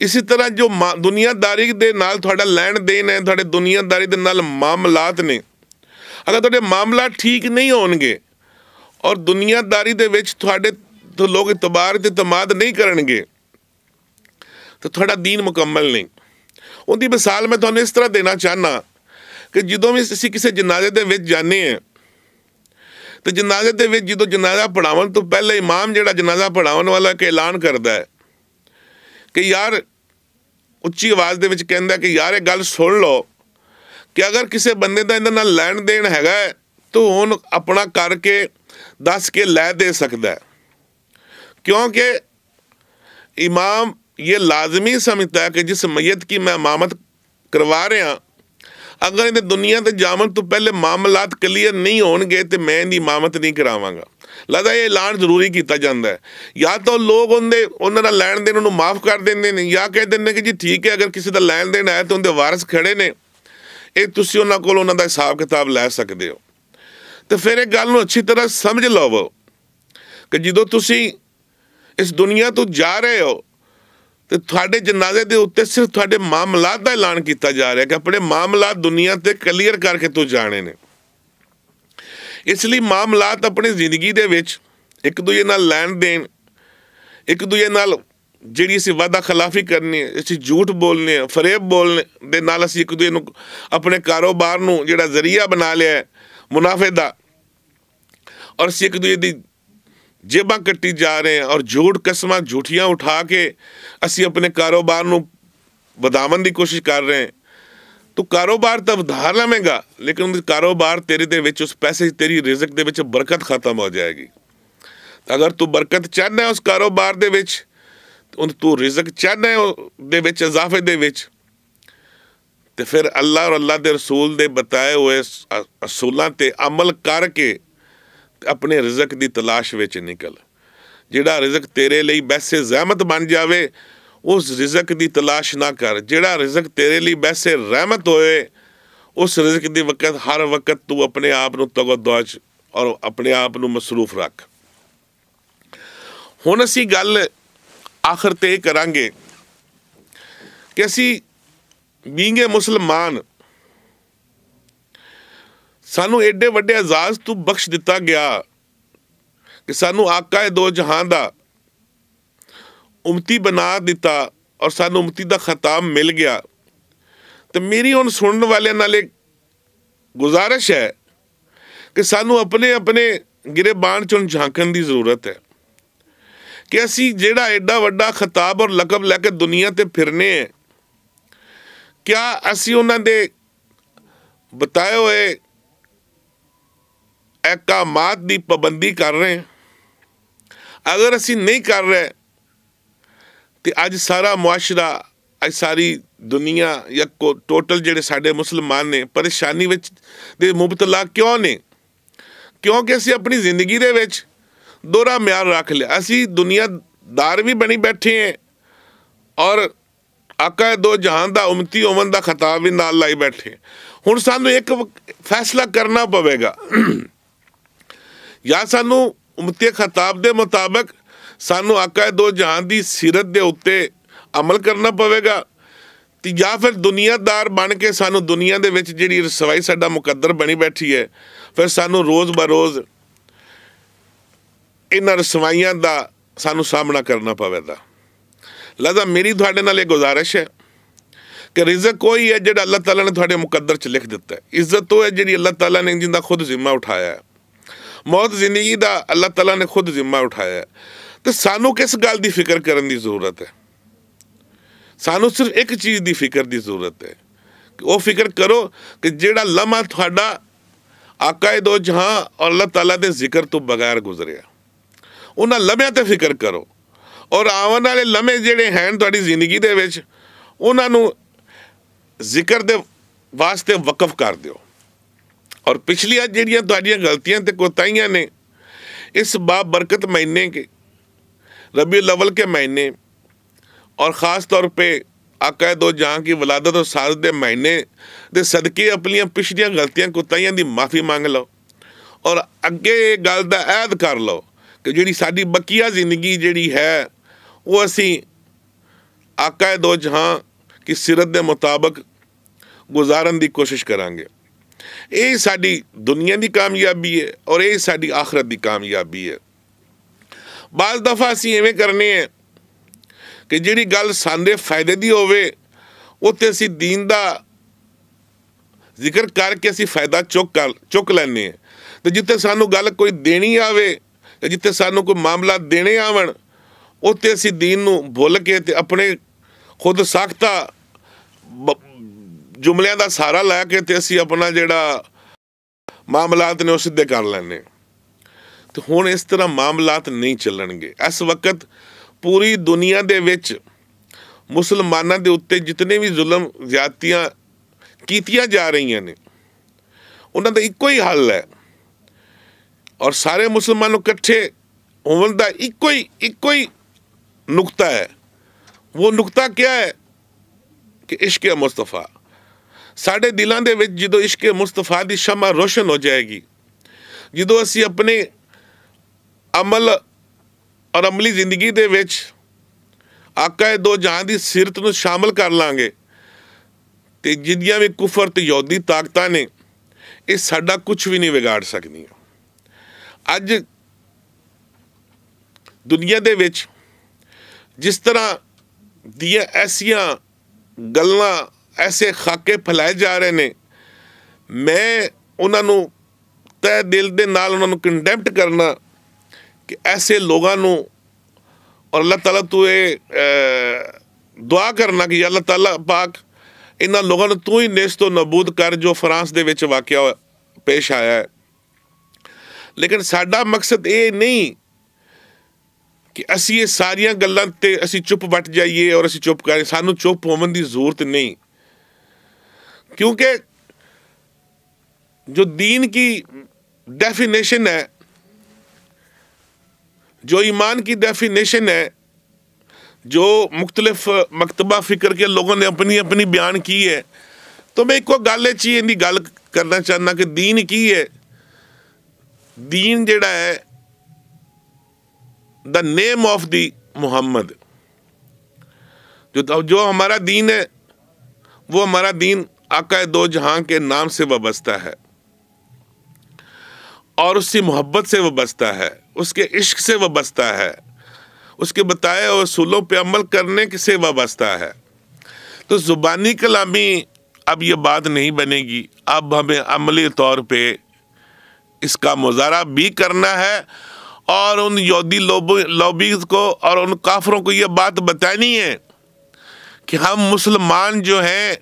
Speaker 1: ਇਸੇ ਤਰ੍ਹਾਂ ਜੋ ਦੁਨੀਆਦਾਰੀ ਦੇ ਨਾਲ ਤੁਹਾਡਾ ਲੈਣ ਦੇਣ ਹੈ ਤੁਹਾਡੇ ਦੁਨੀਆਦਾਰੀ ਦੇ ਨਾਲ ਮਾਮਲਾਤ ਨੇ ਅਗਰ ਤੁਹਾਡੇ ਮਾਮਲਾ ਠੀਕ ਨਹੀਂ ਹੋਣਗੇ ਔਰ ਦੁਨੀਆਦਾਰੀ ਦੇ ਵਿੱਚ ਤੁਹਾਡੇ ਤੋਂ ਲੋਕ ਇਤਬਾਰ ਤੇ ਤਮਾਦ ਨਹੀਂ ਕਰਨਗੇ ਤਾਂ ਤੁਹਾਡਾ دین ਮੁਕੰਮਲ ਨਹੀਂ ਉਹਦੀ ਮਿਸਾਲ ਮੈਂ ਤੁਹਾਨੂੰ ਇਸ ਤਰ੍ਹਾਂ ਦੇਣਾ ਚਾਹਨਾ ਕਿ ਜਦੋਂ ਵੀ ਅਸੀਂ ਕਿਸੇ ਜਨਾਜ਼ੇ ਦੇ ਵਿੱਚ ਜਾਂਦੇ ਹਾਂ ਤੇ ਜਨਾਜ਼ੇ ਦੇ ਵਿੱਚ ਜਦੋਂ ਜਨਾਜ਼ਾ ਪੜਾਉਣ ਤੋਂ ਪਹਿਲਾਂ ਇਮਾਮ ਜਿਹੜਾ ਜਨਾਜ਼ਾ ਪੜਾਉਣ ਵਾਲਾ ਕਿ ਐਲਾਨ ਕਰਦਾ ਹੈ ਕਿ ਯਾਰ ਉੱਚੀ ਆਵਾਜ਼ ਦੇ ਵਿੱਚ ਕਹਿੰਦਾ ਕਿ ਯਾਰ ਇਹ ਗੱਲ ਸੁਣ ਲਓ ਕਿ ਅਗਰ ਕਿਸੇ ਬੰਦੇ ਦਾ ਇਹਨਾਂ ਨਾਲ ਲੈਣ ਦੇਣ ਹੈਗਾ ਤਾਂ ਹੁਣ ਆਪਣਾ ਕਰਕੇ ਦੱਸ ਕੇ ਲੈ ਦੇ ਸਕਦਾ ਕਿਉਂਕਿ ਇਮਾਮ ਇਹ ਲਾਜ਼ਮੀ ਸਮਝਦਾ ਹੈ ਕਿ ਜਿਸ मैत ਕੀ मैं ਕਰਵਾ ਰਿਹਾ ਅਗਰ ਇਹ ਦੁਨੀਆ ਤੇ ਜਾਮਨ ਤੋਂ ਪਹਿਲੇ ਮਾਮਲਾਤ ਕਲੀਅਰ ਨਹੀਂ ਹੋਣਗੇ ਤੇ ਮੈਂ ਇਹਦੀ ਮਾਮਤ ਨਹੀਂ ਕਰਾਵਾਂਗਾ ਲਗਾ ਇਹ ਐਲਾਨ ਜ਼ਰੂਰੀ ਕੀਤਾ ਜਾਂਦਾ ਹੈ ਜਾਂ ਤਾਂ ਲੋਕ ਉਹਦੇ ਉਹਨਾਂ ਦਾ ਲੈਣ ਦੇਣ ਨੂੰ ਮਾਫ ਕਰ ਦਿੰਦੇ ਨੇ ਜਾਂ ਕਹਿ ਦਿੰਦੇ ਨੇ ਕਿ ਜੀ ਠੀਕ ਹੈ ਅਗਰ ਕਿਸੇ ਦਾ ਲੈਣ ਦੇਣ ਹੈ ਤਾਂ ਉਹਦੇ ਵਾਰਿਸ ਖੜੇ ਨੇ ਇਹ ਤੁਸੀਂ ਉਹਨਾਂ ਕੋਲ ਉਹਨਾਂ ਦਾ ਹਿਸਾਬ ਕਿਤਾਬ ਲੈ ਸਕਦੇ ਹੋ ਤੇ ਫਿਰ ਇਹ ਗੱਲ ਨੂੰ ਅੱਛੀ ਤਰ੍ਹਾਂ ਸਮਝ ਲਵੋ ਕਿ ਜਦੋਂ ਤੁਸੀਂ ਇਸ ਦੁਨੀਆ ਤੋਂ ਜਾ ਰਹੇ ਹੋ ਤੇ ਤੁਹਾਡੇ ਜਨਾਜ਼ੇ ਦੇ ਉੱਤੇ ਸਿਰਫ ਤੁਹਾਡੇ ਮਾਮਲਾ ਦਾ ਐਲਾਨ ਕੀਤਾ ਜਾ ਰਿਹਾ ਕਿ ਆਪਣੇ ਮਾਮਲਾ ਦੁਨੀਆ ਤੇ ਕਲੀਅਰ ਕਰਕੇ ਤੂੰ ਜਾਣੇ ਨੇ ਇਸ ਲਈ ਮਾਮਲਾਤ ਆਪਣੀ ਜ਼ਿੰਦਗੀ ਦੇ ਵਿੱਚ ਇੱਕ ਦੂਜੇ ਨਾਲ ਲੈਣ ਦੇਣ ਇੱਕ ਦੂਜੇ ਨਾਲ ਜਿਹੜੀ ਅਸੀਂ ਵਾਦਾ ਖਿਲਾਫੀ ਕਰਨੀ ਹੈ ਅਸੀਂ ਝੂਠ ਬੋਲਨੇ ਆ ਫਰੇਬ ਬੋਲਨੇ ਦੇ ਨਾਲ ਅਸੀਂ ਇੱਕ ਦੂਜੇ ਨੂੰ ਆਪਣੇ ਕਾਰੋਬਾਰ ਨੂੰ ਜਿਹੜਾ ਜ਼ਰੀਆ ਬਣਾ ਲਿਆ ਹੈ ਮੁਨਾਫੇ ਦਾ ਔਰ ਅਸੀਂ ਇੱਕ ਦੂਜੇ ਦੀ ਜੇਬਾਂ ਕੱਟੀ ਜਾ ਰਹੇ ਆ ਔਰ ਝੂਠ ਕਸਮਾਂ ਝੂਠੀਆਂ ਉਠਾ ਕੇ ਅਸੀਂ ਆਪਣੇ ਕਾਰੋਬਾਰ ਨੂੰ ਵਧਾਉਣ ਦੀ ਕੋਸ਼ਿਸ਼ ਕਰ ਰਹੇ ਹਾਂ ਤੂੰ ਕਾਰੋਬਾਰ ਤਾਂ ਵਧਾ ਲਵੇਂਗਾ ਲੇਕਿਨ ਕਾਰੋਬਾਰ ਤੇਰੇ ਦੇ ਵਿੱਚ ਉਸ ਪੈਸੇ ਤੇਰੀ ਰਿਜ਼ਕ ਦੇ ਵਿੱਚ ਬਰਕਤ ਖਤਮ ਹੋ ਜਾਏਗੀ ਅਗਰ ਤੂੰ ਬਰਕਤ ਚਾਹਨਾ ਹੈ ਉਸ ਕਾਰੋਬਾਰ ਦੇ ਵਿੱਚ ਤੂੰ ਰਿਜ਼ਕ ਚਾਹਨਾ ਹੈ ਦੇ ਵਿੱਚ ਇਜ਼ਾਫੇ ਦੇ ਵਿੱਚ ਤੇ ਫਿਰ ਅੱਲਾਹ ਔਰ ਅੱਲਾਹ ਦੇ ਰਸੂਲ ਦੇ ਬਤਾਏ ਹੋਏ ਅਸੂਲਾਂ ਤੇ ਅਮਲ ਕਰਕੇ ਆਪਣੇ ਰਿਜ਼ਕ ਦੀ ਤਲਾਸ਼ ਵਿੱਚ ਨਿਕਲ ਜਿਹੜਾ ਰਿਜ਼ਕ ਤੇਰੇ ਲਈ ਬੈਸੇ ਜ਼ਹਿਮਤ ਬਣ ਜਾਵੇ ਉਸ ਰਿਜ਼ਕ ਦੀ ਤਲਾਸ਼ ਨਾ ਕਰ ਜਿਹੜਾ ਰਿਜ਼ਕ ਤੇਰੇ ਲਈ ਬੈਸੇ ਰਹਿਮਤ ਹੋਏ ਉਸ ਰਿਜ਼ਕ ਦੀ ਵਕਤ ਹਰ ਵਕਤ ਤੂੰ ਆਪਣੇ ਆਪ ਨੂੰ ਤਗਦੌਜ ਔਰ ਆਪਣੇ ਆਪ ਨੂੰ ਮਸਰੂਫ ਰੱਖ ਹੁਣ ਅਸੀਂ ਗੱਲ ਆਖਰ ਤੇ ਕਰਾਂਗੇ ਕਿ ਅਸੀਂ ਬੀਂਗੇ ਮੁਸਲਮਾਨ ਸਾਨੂੰ ਐਡੇ ਵੱਡੇ ਅਜ਼ਾਜ਼ ਤੂੰ ਬਖਸ਼ ਦਿੱਤਾ ਗਿਆ ਕਿ ਸਾਨੂੰ ਆਕਾ ਦੋ ਜਹਾਂ ਦਾ ਉਮਤੀ ਬਣਾ ਦਿੱਤਾ ਔਰ ਸਾਨੂੰ ਉਮਤੀ ਦਾ ਖਤਾਮ ਮਿਲ ਗਿਆ ਤੇ ਮੇਰੀ ਹੁਣ ਸੁਣਨ ਵਾਲਿਆਂ ਨਾਲ ਇੱਕ ਗੁਜ਼ਾਰਿਸ਼ ਹੈ ਕਿ ਸਾਨੂੰ ਆਪਣੇ ਆਪਣੇ ਗਿਰੇਬਾਨ ਚੋਂ ਝਾਂਕਣ ਦੀ ਜ਼ਰੂਰਤ ਹੈ ਕਿ ਅਸੀਂ ਜਿਹੜਾ ਐਡਾ ਵੱਡਾ ਖਤਾਬ ਔਰ ਲਕਬ ਲੈ ਕੇ ਦੁਨੀਆ ਤੇ ਫਿਰਨੇ ਹੈ ਕਿਆ ਅਸੀਂ ਉਹਨਾਂ ਦੇ ਬਤਾਏ ਹੋਏ ਇਕਾਮਾਤ ਦੀ ਪਾਬੰਦੀ ਕਰ ਰਹੇ ਅਗਰ ਅਸੀਂ ਨਹੀਂ ਕਰ ਰਹੇ ਤੇ ਅੱਜ ਸਾਰਾ ਮੁਆਸ਼ਰਾ ਅੱਜ ਸਾਰੀ ਦੁਨੀਆ ਜਾਂ ਕੋ ਟੋਟਲ ਜਿਹੜੇ ਸਾਡੇ ਮੁਸਲਮਾਨ ਨੇ ਪਰੇਸ਼ਾਨੀ ਵਿੱਚ ਦੇ ਮੁਬਤਲਾ ਕਿਉਂ ਨੇ ਕਿਉਂਕਿ ਅਸੀਂ ਆਪਣੀ ਜ਼ਿੰਦਗੀ ਦੇ ਵਿੱਚ ਦੋਰਾ ਮਿਆਰ ਰੱਖ ਲਿਆ ਅਸੀਂ ਦੁਨੀਆਦਾਰ ਵੀ ਬਣੀ ਬੈਠੇ ਹਾਂ ਔਰ ਆਕਾ ਦੋ ਜਹਾਨ ਦਾ ਉਮਤੀ ਉਮਨ ਦਾ ਖਤਾਬ ਵੀ ਨਾਲ ਲਾਈ ਬੈਠੇ ਹੁਣ ਸਾਨੂੰ ਇੱਕ ਫੈਸਲਾ ਕਰਨਾ ਪਵੇਗਾ ਜਾਂ ਸਾਨੂੰ ਉਮਤੀ ਖਤਾਬ ਦੇ ਮੁਤਾਬਕ ਸਾਨੂੰ ਆਕਾ ਦੋ ਜਹਾਨ ਦੀ ਸਿਰਤ ਦੇ ਉੱਤੇ ਅਮਲ ਕਰਨਾ ਪਵੇਗਾ ਤੇ ਜਾਂ ਫਿਰ ਦੁਨੀਆਦਾਰ ਬਣ ਕੇ ਸਾਨੂੰ ਦੁਨੀਆ ਦੇ ਵਿੱਚ ਜਿਹੜੀ ਰਸਵਾਈ ਸਾਡਾ ਮੁਕੱਦਰ ਬਣੀ ਬੈਠੀ ਹੈ ਫਿਰ ਸਾਨੂੰ ਰੋਜ਼ ਬਰੋਜ਼ ਇਹਨਾਂ ਰਸਵਾਈਆਂ ਦਾ ਸਾਨੂੰ ਸਾਹਮਣਾ ਕਰਨਾ ਪਵੇਗਾ ਲਾਜ਼ਮ ਮੇਰੀ ਤੁਹਾਡੇ ਨਾਲ ਇਹ ਗੁਜ਼ਾਰਿਸ਼ ਹੈ ਕਿ ਰਿਜ਼ਕ ਕੋਈ ਹੈ ਜਿਹੜਾ ਅੱਲਾਹ ਤਾਲਾ ਨੇ ਤੁਹਾਡੇ ਮੁਕੱਦਰ 'ਚ ਲਿਖ ਦਿੱਤਾ ਹੈ ਇੱਜ਼ਤ ਉਹ ਹੈ ਜਿਹੜੀ ਅੱਲਾਹ ਤਾਲਾ ਨੇ ਜਿੰਦਾ ਖੁਦ ਜ਼ਿੰਮਾ ਉਠਾਇਆ ਹੈ ਮੌਤ ਜ਼ਿੰਦਗੀ ਦਾ ਅੱਲਾਹ ਤਾਲਾ ਨੇ ਖੁਦ ਜ਼ਿੰਮਾ ਉਠਾਇਆ ਤੇ ਸਾਨੂੰ ਕਿਸ ਗੱਲ ਦੀ ਫਿਕਰ ਕਰਨ ਦੀ ਜ਼ਰੂਰਤ ਹੈ ਸਾਨੂੰ ਸਿਰਫ ਇੱਕ ਚੀਜ਼ ਦੀ ਫਿਕਰ ਦੀ ਜ਼ਰੂਰਤ ਹੈ ਕਿ ਉਹ ਫਿਕਰ ਕਰੋ ਕਿ ਜਿਹੜਾ ਲਮਾ ਤੁਹਾਡਾ ਆਕਾਏ ਦੋ ਜਹਾਂ ਔਰ ਅੱਲਾਹ ਤਾਲਾ ਦੇ ਜ਼ਿਕਰ ਤੋਂ ਬਗੈਰ ਗੁਜ਼ਰਿਆ ਉਹਨਾਂ ਲਮਿਆਂ ਤੇ ਫਿਕਰ ਕਰੋ ਔਰ ਆਉਣ ਵਾਲੇ ਲਮੇ ਜਿਹੜੇ ਹਨ ਤੁਹਾਡੀ ਜ਼ਿੰਦਗੀ ਦੇ ਵਿੱਚ ਉਹਨਾਂ ਨੂੰ ਜ਼ਿਕਰ ਦੇ ਵਾਸਤੇ ਵਕਫ ਕਰ ਦਿਓ ਔਰ ਪਿਛਲੀਆਂ ਜਿਹੜੀਆਂ ਤੁਹਾਡੀਆਂ ਗਲਤੀਆਂ ਤੇ ਕੋਤਾਈਆਂ ਨੇ ਇਸ ਬਾ ਬਰਕਤ ਮਹੀਨੇ ਕੇ ਰਬੀ ਲਵਲ ਕੇ ਮਹੀਨੇ ਔਰ ਖਾਸ ਤੌਰ ਤੇ ਆਕਾ ਦੋ ਜਾਂ ਕੀ ਵਲਾਦਤ ਔਰ ਸਾਦ ਦੇ ਮਹੀਨੇ ਦੇ ਸਦਕੇ ਆਪਣੀਆਂ ਪਿਛਲੀਆਂ ਗਲਤੀਆਂ ਕੋਤਾਈਆਂ ਦੀ ਮਾਫੀ ਮੰਗ ਲਓ ਔਰ ਅੱਗੇ ਇਹ ਗੱਲ ਦਾ ਐਦ ਕਰ ਲਓ ਕਿ ਜਿਹੜੀ ਸਾਡੀ ਬਕੀਆ ਜ਼ਿੰਦਗੀ ਜਿਹੜੀ ਹੈ ਉਹ ਅਸੀਂ ਆਕਾ ਦੋ ਜਾਂ ਕੀ ਸਿਰਤ ਦੇ ਮੁਤਾਬਕ ਗੁਜ਼ਾਰਨ ਦੀ ਕੋਸ਼ਿਸ਼ ਕਰਾਂਗੇ ਇਹ ਸਾਡੀ ਦੁਨੀਆ ਦੀ ਕਾਮਯਾਬੀ ਹੈ ਔਰ ਇਹ ਸਾਡੀ ਆਖਰਤ ਦੀ ਕਾਮਯਾਬੀ ਹੈ ਬਾਜ਼ ਦਫਾ ਅਸੀਂ ਐਵੇਂ ਕਰਨੇ ਆ ਕਿ ਜਿਹੜੀ ਗੱਲ ਸਾਡੇ ਫਾਇਦੇ ਦੀ ਹੋਵੇ ਉੱਤੇ ਅਸੀਂ دین ਦਾ ਜ਼ਿਕਰ ਕਰਕੇ ਅਸੀਂ ਫਾਇਦਾ ਚੁੱਕ ਚੁੱਕ ਲੈਣੇ ਆ ਤੇ ਜਿੱਥੇ ਸਾਨੂੰ ਗੱਲ ਕੋਈ ਦੇਣੀ ਆਵੇ ਤੇ ਜਿੱਥੇ ਸਾਨੂੰ ਕੋਈ ਮਾਮਲਾ ਦੇਣੇ ਆਵਣ ਉੱਤੇ ਅਸੀਂ دین ਨੂੰ ਭੁੱਲ ਕੇ ਤੇ ਆਪਣੇ ਖੁਦ ਸਖਤਾ ਜੁਮਲਿਆਂ ਦਾ ਸਾਰਾ ਲੈ ਕੇ ਤੇ ਅਸੀਂ ਆਪਣਾ ਜਿਹੜਾ ਮਾਮਲਾਤ ਨੇ ਉਹ ਸਿੱਧੇ ਕਰ ਲੈਣੇ ਤੇ ਹੁਣ ਇਸ ਤਰ੍ਹਾਂ ਮਾਮਲਾਤ ਨਹੀਂ ਚੱਲਣਗੇ ਇਸ ਵਕਤ ਪੂਰੀ ਦੁਨੀਆ ਦੇ ਵਿੱਚ ਮੁਸਲਮਾਨਾਂ ਦੇ ਉੱਤੇ ਜਿੰਨੇ ਵੀ ਜ਼ੁਲਮ ਜ਼ਿਆਤੀਆਂ ਕੀਤੀਆਂ ਜਾ ਰਹੀਆਂ ਨੇ ਉਹਨਾਂ ਦਾ ਇੱਕੋ ਹੀ ਹੱਲ ਹੈ ਔਰ ਸਾਰੇ ਮੁਸਲਮਾਨ ਇਕੱਠੇ ਹੋਣ ਦਾ ਇੱਕੋ ਹੀ ਇੱਕੋ ਹੀ ਨੁਕਤਾ ਹੈ ਉਹ ਨੁਕਤਾ ਕੀ ਹੈ ਕਿ ਇਸ਼ਕ ਮੁਸਤਫਾ ਸਾਡੇ ਦਿਲਾਂ ਦੇ ਵਿੱਚ ਜਦੋਂ ਇਸ਼ਕ ਮੁਸਤਫਾ ਦੀ ਸ਼ਮਾ ਰੋਸ਼ਨ ਹੋ ਜਾਏਗੀ ਜਦੋਂ ਅਸੀਂ ਆਪਣੇ ਅਮਲ ਔਰ ਅਮਲੀ ਜ਼ਿੰਦਗੀ ਦੇ ਵਿੱਚ ਆਕਾਏ ਦੋ ਜਹਾਂ ਦੀ ਸਿਰਤ ਨੂੰ ਸ਼ਾਮਲ ਕਰ ਲਾਂਗੇ ਤੇ ਜਿੰਨੀਆਂ ਵੀ ਕੁਫਰ ਤੇ ਯਹੂਦੀ ਤਾਕਤਾਂ ਨੇ ਇਹ ਸਾਡਾ ਕੁਝ ਵੀ ਨਹੀਂ ਵਿਗਾੜ ਸਕਦੀਆਂ ਅੱਜ ਦੁਨੀਆ ਦੇ ਵਿੱਚ ਜਿਸ ਤਰ੍ਹਾਂ ਦੀਆਂ ਐਸੀਆਂ ਗੱਲਾਂ ਐਸੇ ਖਾਕੇ ਫਲਾਏ ਜਾ ਰਹੇ ਨੇ ਮੈਂ ਉਹਨਾਂ ਨੂੰ ਤੈ ਦਿਲ ਦੇ ਨਾਲ ਉਹਨਾਂ ਨੂੰ ਕੰਡੈਮਟ ਕਰਨਾ ਕਿ ਐਸੇ ਲੋਕਾਂ ਨੂੰ ਔਰ ਅੱਲਾਹ ਤਾਲਾ ਤੂੰ ਇਹ ਦੁਆ ਕਰਨਾ ਕਿ ਅੱਲਾਹ ਤਾਲਾ ਪਾਕ ਇਹਨਾਂ ਲੋਕਾਂ ਨੂੰ ਤੂੰ ਹੀ ਨੇਸਤੋ ਨਬੂਦ ਕਰ ਜੋ ਫਰਾਂਸ ਦੇ ਵਿੱਚ ਵਾਕਿਆ ਪੇਸ਼ ਆਇਆ ਹੈ ਲੇਕਿਨ ਸਾਡਾ ਮਕਸਦ ਇਹ ਨਹੀਂ ਕਿ ਅਸੀਂ ਇਹ ਸਾਰੀਆਂ ਗੱਲਾਂ ਤੇ ਅਸੀਂ ਚੁੱਪ ਵੱਟ ਜਾਈਏ ਔਰ ਅਸੀਂ ਚੁੱਪ ਕਰੀਏ ਸਾਨੂੰ ਚੁੱਪ ਹੋਣ ਦੀ ਜ਼ਰੂਰਤ ਨਹੀਂ क्योंकि जो दीन की डेफिनेशन है जो ईमान की डेफिनेशन है जो मुख्तलिफ मकतबा फ़िक्र के लोगों ने अपनी अपनी बयान की है तो मैं एक गल एची गल करना चाहना कि दीन की है दीन जड़ा है the name of the Muhammad जो जो हमारा दीन है वो हमारा दीन आका दो जहां के नाम से वाबस्ता है और उसकी मोहब्बत से वाबस्ता है उसके इश्क से वाबस्ता है उसके बताए असूलों पर अमल करने से वाबस्ता है तो ज़ुबानी कलामी अब ये बात नहीं बनेगी अब हमें अमली तौर पे इसका मुजारा भी करना है और उन यहूदी लोबी को और उन काफरों को ये बात बतानी है कि हम मुसलमान जो हैं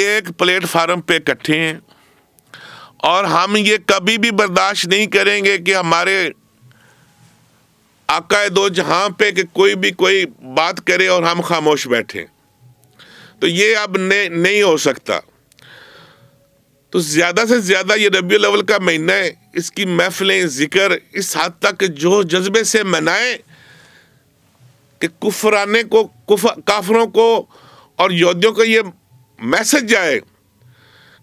Speaker 1: एक प्लेटफार्म पे इकट्ठे हैं और हम ये कभी भी बर्दाश्त नहीं करेंगे कि हमारे आकाए दो जहाँ पे कि कोई भी कोई बात करे और हम खामोश बैठे तो ये अब ने, नहीं हो सकता तो ज़्यादा से ज़्यादा ये रबी लेवल का महीना है इसकी महफिलें ज़िक्र इस हद तक जो जज्बे से मनाए कि कुफराने को कुफ काफरों को और योद्धियों को ये मैसेज जाए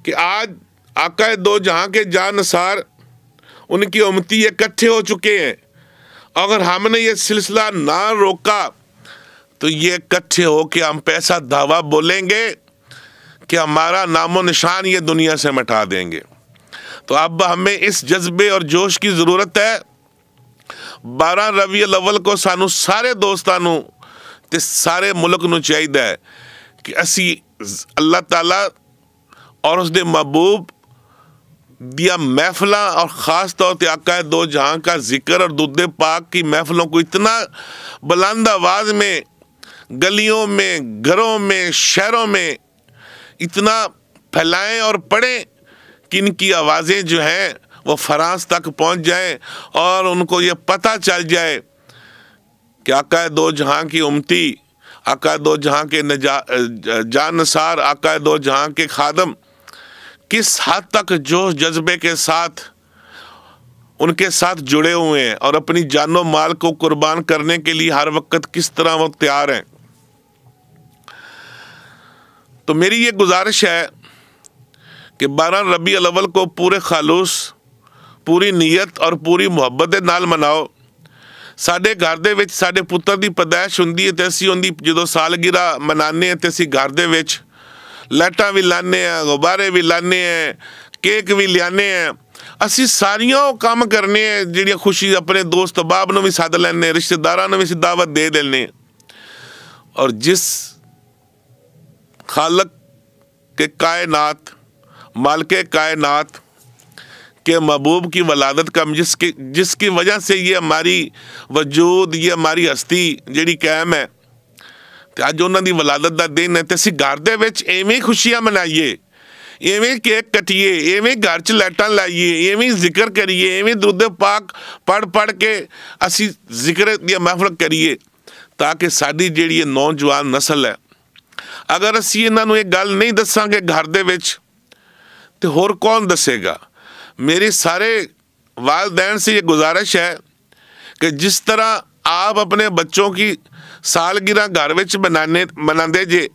Speaker 1: कि आज आका दो जहाँ के जानसार उनकी उमती इकट्ठे हो चुके हैं अगर हमने ये सिलसिला ना रोका तो ये इकट्ठे हो के हम पैसा दावा बोलेंगे कि हमारा नामो निशान ये दुनिया से मिटा देंगे तो अब हमें इस जज्बे और जोश की ज़रूरत है बारह रवि लवल को सानू सारे दोस्तानू ते सारे मुल्क ਮੁਲਕ चाहिए कि असी अल्लाह ताला और उसने महबूब दिया महफला और ख़ास तौर पर आका दो जहाँ का जिक्र और दुध पाक की महफलों को इतना बुलंद आवाज़ में गलियों में घरों में शहरों में इतना फैलाएं और पढ़ें कि इनकी आवाज़ें जो हैं वो फ्रांस तक पहुंच जाएं और उनको ये पता चल जाए कि आका दो जहाँ की उमती आका दो जहाँ के जानसार आका दो जहाँ के खादम किस हद तक जोश जज्बे के साथ उनके साथ जुड़े हुए हैं और अपनी जानो माल को कुर्बान करने के लिए हर वक्त किस तरह वो तैयार हैं तो मेरी ये गुजारिश है कि बारह रबी अलवल को पूरे खालूस पूरी नीयत और पूरी मोहब्बत नाल मनाओ ਸਾਡੇ ਘਰ ਦੇ ਵਿੱਚ ਸਾਡੇ ਪੁੱਤਰ ਦੀ ਪਦਾਇਸ਼ ਹੁੰਦੀ ਹੈ ਤੇ ਅਸੀਂ ਉਹਦੀ ਜਦੋਂ ਸਾਲਗਿਰਾ ਮਨਾਉਂਦੇ ਹਾਂ ਤੇ ਅਸੀਂ ਘਰ ਦੇ ਵਿੱਚ ਲਾਈਟਾਂ ਵੀ ਲਾਣੇ ਆ ਗੁਬਾਰੇ ਵੀ ਲਾਣੇ ਆ ਕੇਕ ਵੀ ਲਿਆਣੇ ਆ ਅਸੀਂ ਸਾਰੀਆਂ ਉਹ ਕੰਮ ਕਰਨੇ ਆ ਜਿਹੜੀਆਂ ਖੁਸ਼ੀ ਆਪਣੇ ਦੋਸਤ ਬਾਬ ਨੂੰ ਵੀ ਸੱਦ ਲੈਣੇ ਰਿਸ਼ਤੇਦਾਰਾਂ ਨੂੰ ਵੀ ਸਦਾਵਤ ਦਾਵਤ ਦੇ ਦੇਣੇ ਔਰ ਜਿਸ ਖਾਲਕ ਕੇ ਕਾਇਨਾਤ ਮਾਲਕੇ ਕਾਇਨਾਤ के महबूब की वलादत का जिसके जिसकी वजह से ये हमारी ਵਜੂਦ ਇਹ ਹਮਾਰੀ ਹਸਤੀ ਜਿਹੜੀ ਕਾਇਮ ਹੈ ਤੇ ਅੱਜ ਉਹਨਾਂ ਦੀ ਵਲਾਦਤ ਦਾ ਦਿਨ ਹੈ ਤੇ ਅਸੀਂ ਘਰ ਦੇ ਵਿੱਚ ਐਵੇਂ ਖੁਸ਼ੀਆਂ ਮਨਾਈਏ ਐਵੇਂ ਕੇਕ ਕਟਿਏ ਐਵੇਂ ਘਰ 'ਚ ਲਾਈਟਾਂ ਲਾਈਏ ਐਵੇਂ ਜ਼ਿਕਰ ਕਰੀਏ ਐਵੇਂ ਦੁੱਧ ਪਾਕ ਪੜ ਪੜ ਕੇ ਅਸੀਂ ਜ਼ਿਕਰ ਦੀ ਮਹਿਫਲ ਕਰੀਏ ਤਾਂ ਕਿ ਸਾਡੀ ਜਿਹੜੀ ਨੌਜਵਾਨ ਨਸਲ ਹੈ ਅਗਰ ਅਸੀਂ ਇਹਨਾਂ ਨੂੰ ਇਹ ਗੱਲ ਨਹੀਂ ਦੱਸਾਂਗੇ ਘਰ ਦੇ ਵਿੱਚ ਤੇ ਹੋਰ ਕੌਣ ਦੱਸੇਗਾ ਮੇਰੀ ਸਾਰੇ ਵਾਲਦੈਨ से ਇਹ ਗੁਜ਼ਾਰਿਸ਼ ਹੈ ਕਿ ਜਿਸ ਤਰ੍ਹਾਂ ਆਪ ਆਪਣੇ ਬੱਚੋਂ ਕੀ ਸਾਲਗਿਰਾ ਘਰ ਵਿੱਚ ਮਨਾਨੇ ਮਨਾਉਂਦੇ ਜੇ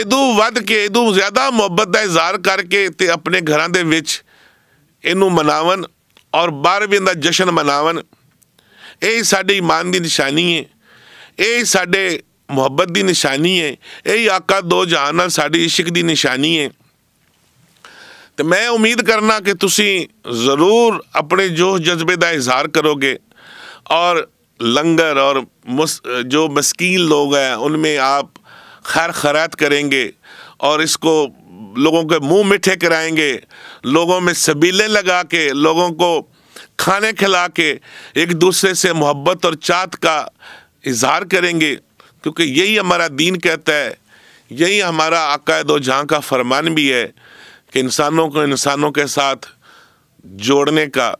Speaker 1: ਇਦੋਂ ਵੱਧ ਕੇ ਇਦੋਂ ਜ਼ਿਆਦਾ ਮੁਹੱਬਤ ਦਾ ਇਜ਼ਹਾਰ ਕਰਕੇ ਤੇ ਆਪਣੇ ਘਰਾਂ ਦੇ ਵਿੱਚ ਇਹਨੂੰ ਮਨਾਵਨ ਔਰ ਬਾਰਵੇਂ ਦਾ ਜਸ਼ਨ ਮਨਾਵਨ ਇਹ ਸਾਡੇ ਇਮਾਨ ਦੀ ਨਿਸ਼ਾਨੀ ਹੈ ਇਹ ਸਾਡੇ ਮੁਹੱਬਤ ਦੀ ਨਿਸ਼ਾਨੀ ਹੈ ਇਹ ਆਕਾ ਦੋ ਜਹਾਨ ਨਾਲ ਸਾਡੀ ਇਸ਼ਕ ਦੀ ਨਿਸ਼ਾਨੀ ਹੈ तो मैं उम्मीद करना कि तुम ज़रूर अपने जोश जज्बे का इजहार करोगे और लंगर और मुस, जो मस्किन लोग हैं उनमें आप खैर खरात करेंगे और इसको लोगों के मुंह मीठे कराएंगे लोगों में सबीले लगा के लोगों को खाने खिला के एक दूसरे से मोहब्बत और चात का इजहार करेंगे क्योंकि यही हमारा दीन कहता है यही हमारा अकायद जहाँ का फरमान भी है कि इंसानों को इंसानों के साथ जोड़ने का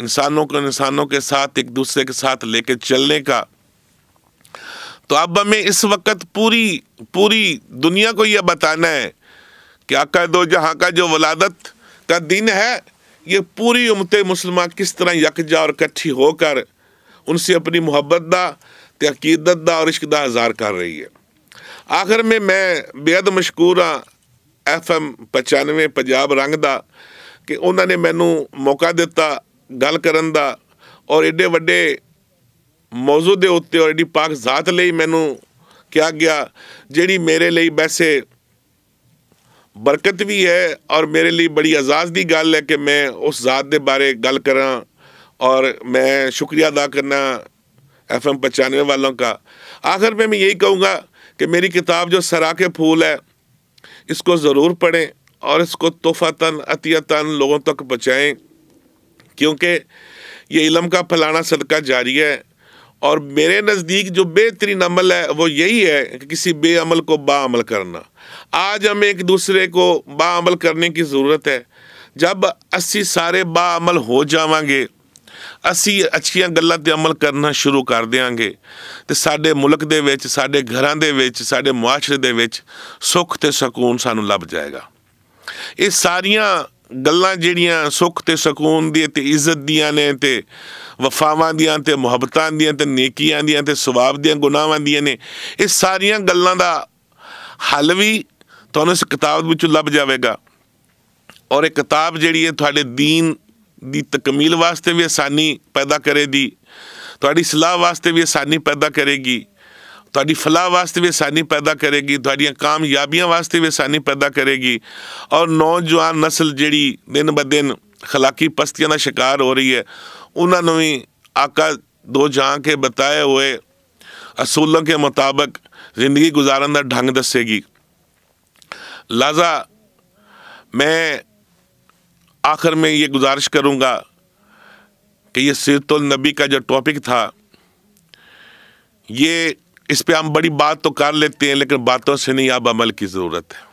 Speaker 1: इंसानों को इंसानों के साथ एक दूसरे के साथ लेके चलने का तो अब हमें इस वक्त पूरी पूरी दुनिया को यह बताना है कि आका दो जहाँ का जो वलादत का दिन है ये पूरी उमत मुसलमान किस तरह यकजा और इकट्ठी होकर उनसे अपनी मोहब्बत दा तकीदत दा और इश्क दा इजहार कर रही है आखिर में मैं बेहद मशहूर हाँ ਐਫਐਮ 95 ਪੰਜਾਬ ਰੰਗ ਦਾ ਕਿ ਉਹਨਾਂ ਨੇ ਮੈਨੂੰ ਮੌਕਾ ਦਿੱਤਾ ਗੱਲ ਕਰਨ ਦਾ ਔਰ ਏਡੇ ਵੱਡੇ ਮੌਜੂਦ ਦੇ ਉੱਤੇ ਔਰ ਐਡੀ ਪਾਕ ਜ਼ਾਤ ਲਈ ਮੈਨੂੰ ਕਿਹਾ ਗਿਆ ਜਿਹੜੀ ਮੇਰੇ ਲਈ ਵੈਸੇ ਬਰਕਤ ਵੀ ਹੈ ਔਰ ਮੇਰੇ ਲਈ ਬੜੀ ਅਜ਼ਾਜ਼ ਦੀ ਗੱਲ ਹੈ ਕਿ ਮੈਂ ਉਸ ਜ਼ਾਤ ਦੇ ਬਾਰੇ ਗੱਲ ਕਰਾਂ ਔਰ ਮੈਂ ਸ਼ੁਕਰੀਆ ਅਦਾ ਕਰਨਾ ਐਫਐਮ 95 ਵਾਲੋਂ ਦਾ ਆਖਰ ਵਿੱਚ ਮੈਂ ਇਹੀ ਕਹੂੰਗਾ ਕਿ ਮੇਰੀ ਕਿਤਾਬ ਜੋ जो सरा के ਹੈ इसको ज़रूर पढ़ें और इसको अतिया तन लोगों तक पहुँचाएँ क्योंकि ये इलम का फलाना सदका जारी है और मेरे नज़दीक जो बेहतरीन अमल है वो यही है कि किसी बेअमल को बामल करना आज हमें एक दूसरे को बामल करने की ज़रूरत है जब अस्सी सारे बामल हो जावांगे ਅਸੀਂ ਅੱਛੀਆਂ ਗੱਲਾਂ ਤੇ ਅਮਲ ਕਰਨਾ ਸ਼ੁਰੂ ਕਰ ਦੇਾਂਗੇ ਤੇ ਸਾਡੇ ਮੁਲਕ ਦੇ ਵਿੱਚ ਸਾਡੇ ਘਰਾਂ ਦੇ ਵਿੱਚ ਸਾਡੇ ਮੁਆਸ਼ਰੇ ਦੇ ਵਿੱਚ ਸੁੱਖ ਤੇ ਸਕੂਨ ਸਾਨੂੰ ਲੱਭ ਜਾਏਗਾ ਇਹ ਸਾਰੀਆਂ ਗੱਲਾਂ ਜਿਹੜੀਆਂ ਸੁੱਖ ਤੇ ਸਕੂਨ ਦੀ ਤੇ ਇੱਜ਼ਤ ਦੀਆਂ ਨੇ ਤੇ ਵਫਾਵਾਂ ਦੀਆਂ ਤੇ ਮੁਹੱਬਤਾਂ ਦੀਆਂ ਤੇ ਨੇਕੀਆਂ ਦੀਆਂ ਤੇ ਸਵਾਬ ਦੀਆਂ ਗੁਨਾਹਾਂ ਦੀਆਂ ਨੇ ਇਹ ਸਾਰੀਆਂ ਗੱਲਾਂ ਦਾ ਹੱਲ ਵੀ ਤੁਹਾਨੂੰ ਇਸ ਕਿਤਾਬ ਵਿੱਚੋਂ ਲੱਭ ਜਾਵੇਗਾ ਔਰ ਇਹ ਕਿਤਾਬ ਜਿਹੜੀ ਹੈ ਤੁਹਾਡੇ ਦੀਨ ਦੀ ਤਕਮੀਲ ਵਾਸਤੇ ਵੀ ਆਸਾਨੀ ਪੈਦਾ ਕਰੇਗੀ ਤੁਹਾਡੀ ਸਲਾਹ ਵਾਸਤੇ ਵੀ ਆਸਾਨੀ ਪੈਦਾ ਕਰੇਗੀ ਤੁਹਾਡੀ ਫਲਾਹ ਵਾਸਤੇ ਵੀ ਆਸਾਨੀ ਪੈਦਾ ਕਰੇਗੀ ਤੁਹਾਡੀਆਂ ਕਾਮਯਾਬੀਆਂ ਵਾਸਤੇ ਵੀ ਆਸਾਨੀ ਪੈਦਾ ਕਰੇਗੀ ਔਰ ਨੌਜਵਾਨ نسل ਜਿਹੜੀ ਦਿਨ ਬਦਿਨ ਖਲਾਕੀ ਪਸਤੀਆਂ ਦਾ ਸ਼ਿਕਾਰ ਹੋ ਰਹੀ ਹੈ ਉਹਨਾਂ ਨੂੰ ਵੀ ਆਕਾ ਦੋ ਜਾਂ ਕੇ ਬਤਾਏ ਹੋਏ ਅਸੂਲਾਂ ਕੇ ਮੁਤਾਬਕ ਜ਼ਿੰਦਗੀ گزارਣ ਦਾ ਢੰਗ ਦੱਸੇਗੀ ਲਾਜ਼ਾ ਮੈਂ आखिर में ये गुजारिश करूँगा कि ये सीरतुल नबी का जो टॉपिक था ये इस पर हम बड़ी बात तो कर लेते हैं लेकिन बातों से नहीं अब अमल की ज़रूरत है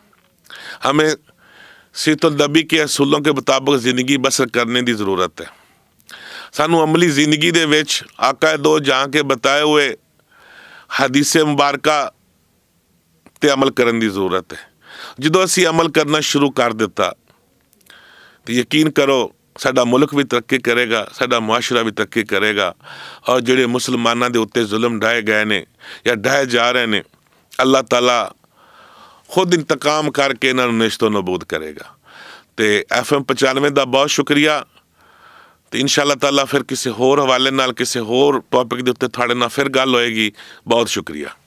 Speaker 1: हमें सीरतुल नबी के असूलों के मुताबिक ज़िंदगी बसर करने की ज़रूरत है सानू अमली ज़िंदगी दे ਵਿੱਚ ਆਕਾ ਦੋ ਜਾਂ ਕੇ ਬਤਾਏ ਹੋਏ ਹਦੀਸੇ अमल ਤੇ की ज़रूरत है जो असी अमल करना शुरू कर दिता ਤੇ ਯਕੀਨ ਕਰੋ ਸਾਡਾ ਮੁਲਕ ਵੀ ਤਰੱਕੀ ਕਰੇਗਾ ਸਾਡਾ ਮੁਆਸ਼ਰਾ ਵੀ ਤਰੱਕੀ ਕਰੇਗਾ ਔਰ ਜਿਹੜੇ ਮੁਸਲਮਾਨਾਂ ਦੇ ਉੱਤੇ ਜ਼ੁਲਮ ਢਾਏ ਗਏ ਨੇ ਜਾਂ ਢਾਏ ਜਾ ਰਹੇ ਨੇ ਅੱਲਾਹ ਤਾਲਾ ਖੁਦ ਇੰਤਕਾਮ ਕਰਕੇ ਇਹਨਾਂ ਨੂੰ ਨਿਸ਼ਤੋ ਨਬੂਦ ਕਰੇਗਾ ਤੇ ਐਫਐਮ 95 ਦਾ ਬਹੁਤ ਸ਼ੁਕਰੀਆ ਤੇ ਇਨਸ਼ਾਅੱਲਾ ਤਾਲਾ ਫਿਰ ਕਿਸੇ ਹੋਰ ਹਵਾਲੇ ਨਾਲ ਕਿਸੇ ਹੋਰ ਟੌਪਿਕ ਦੇ ਉੱਤੇ ਤੁਹਾਡੇ ਨਾਲ ਫਿਰ ਗੱਲ ਹੋਏਗੀ ਬਹੁਤ ਸ਼ੁਕਰੀਆ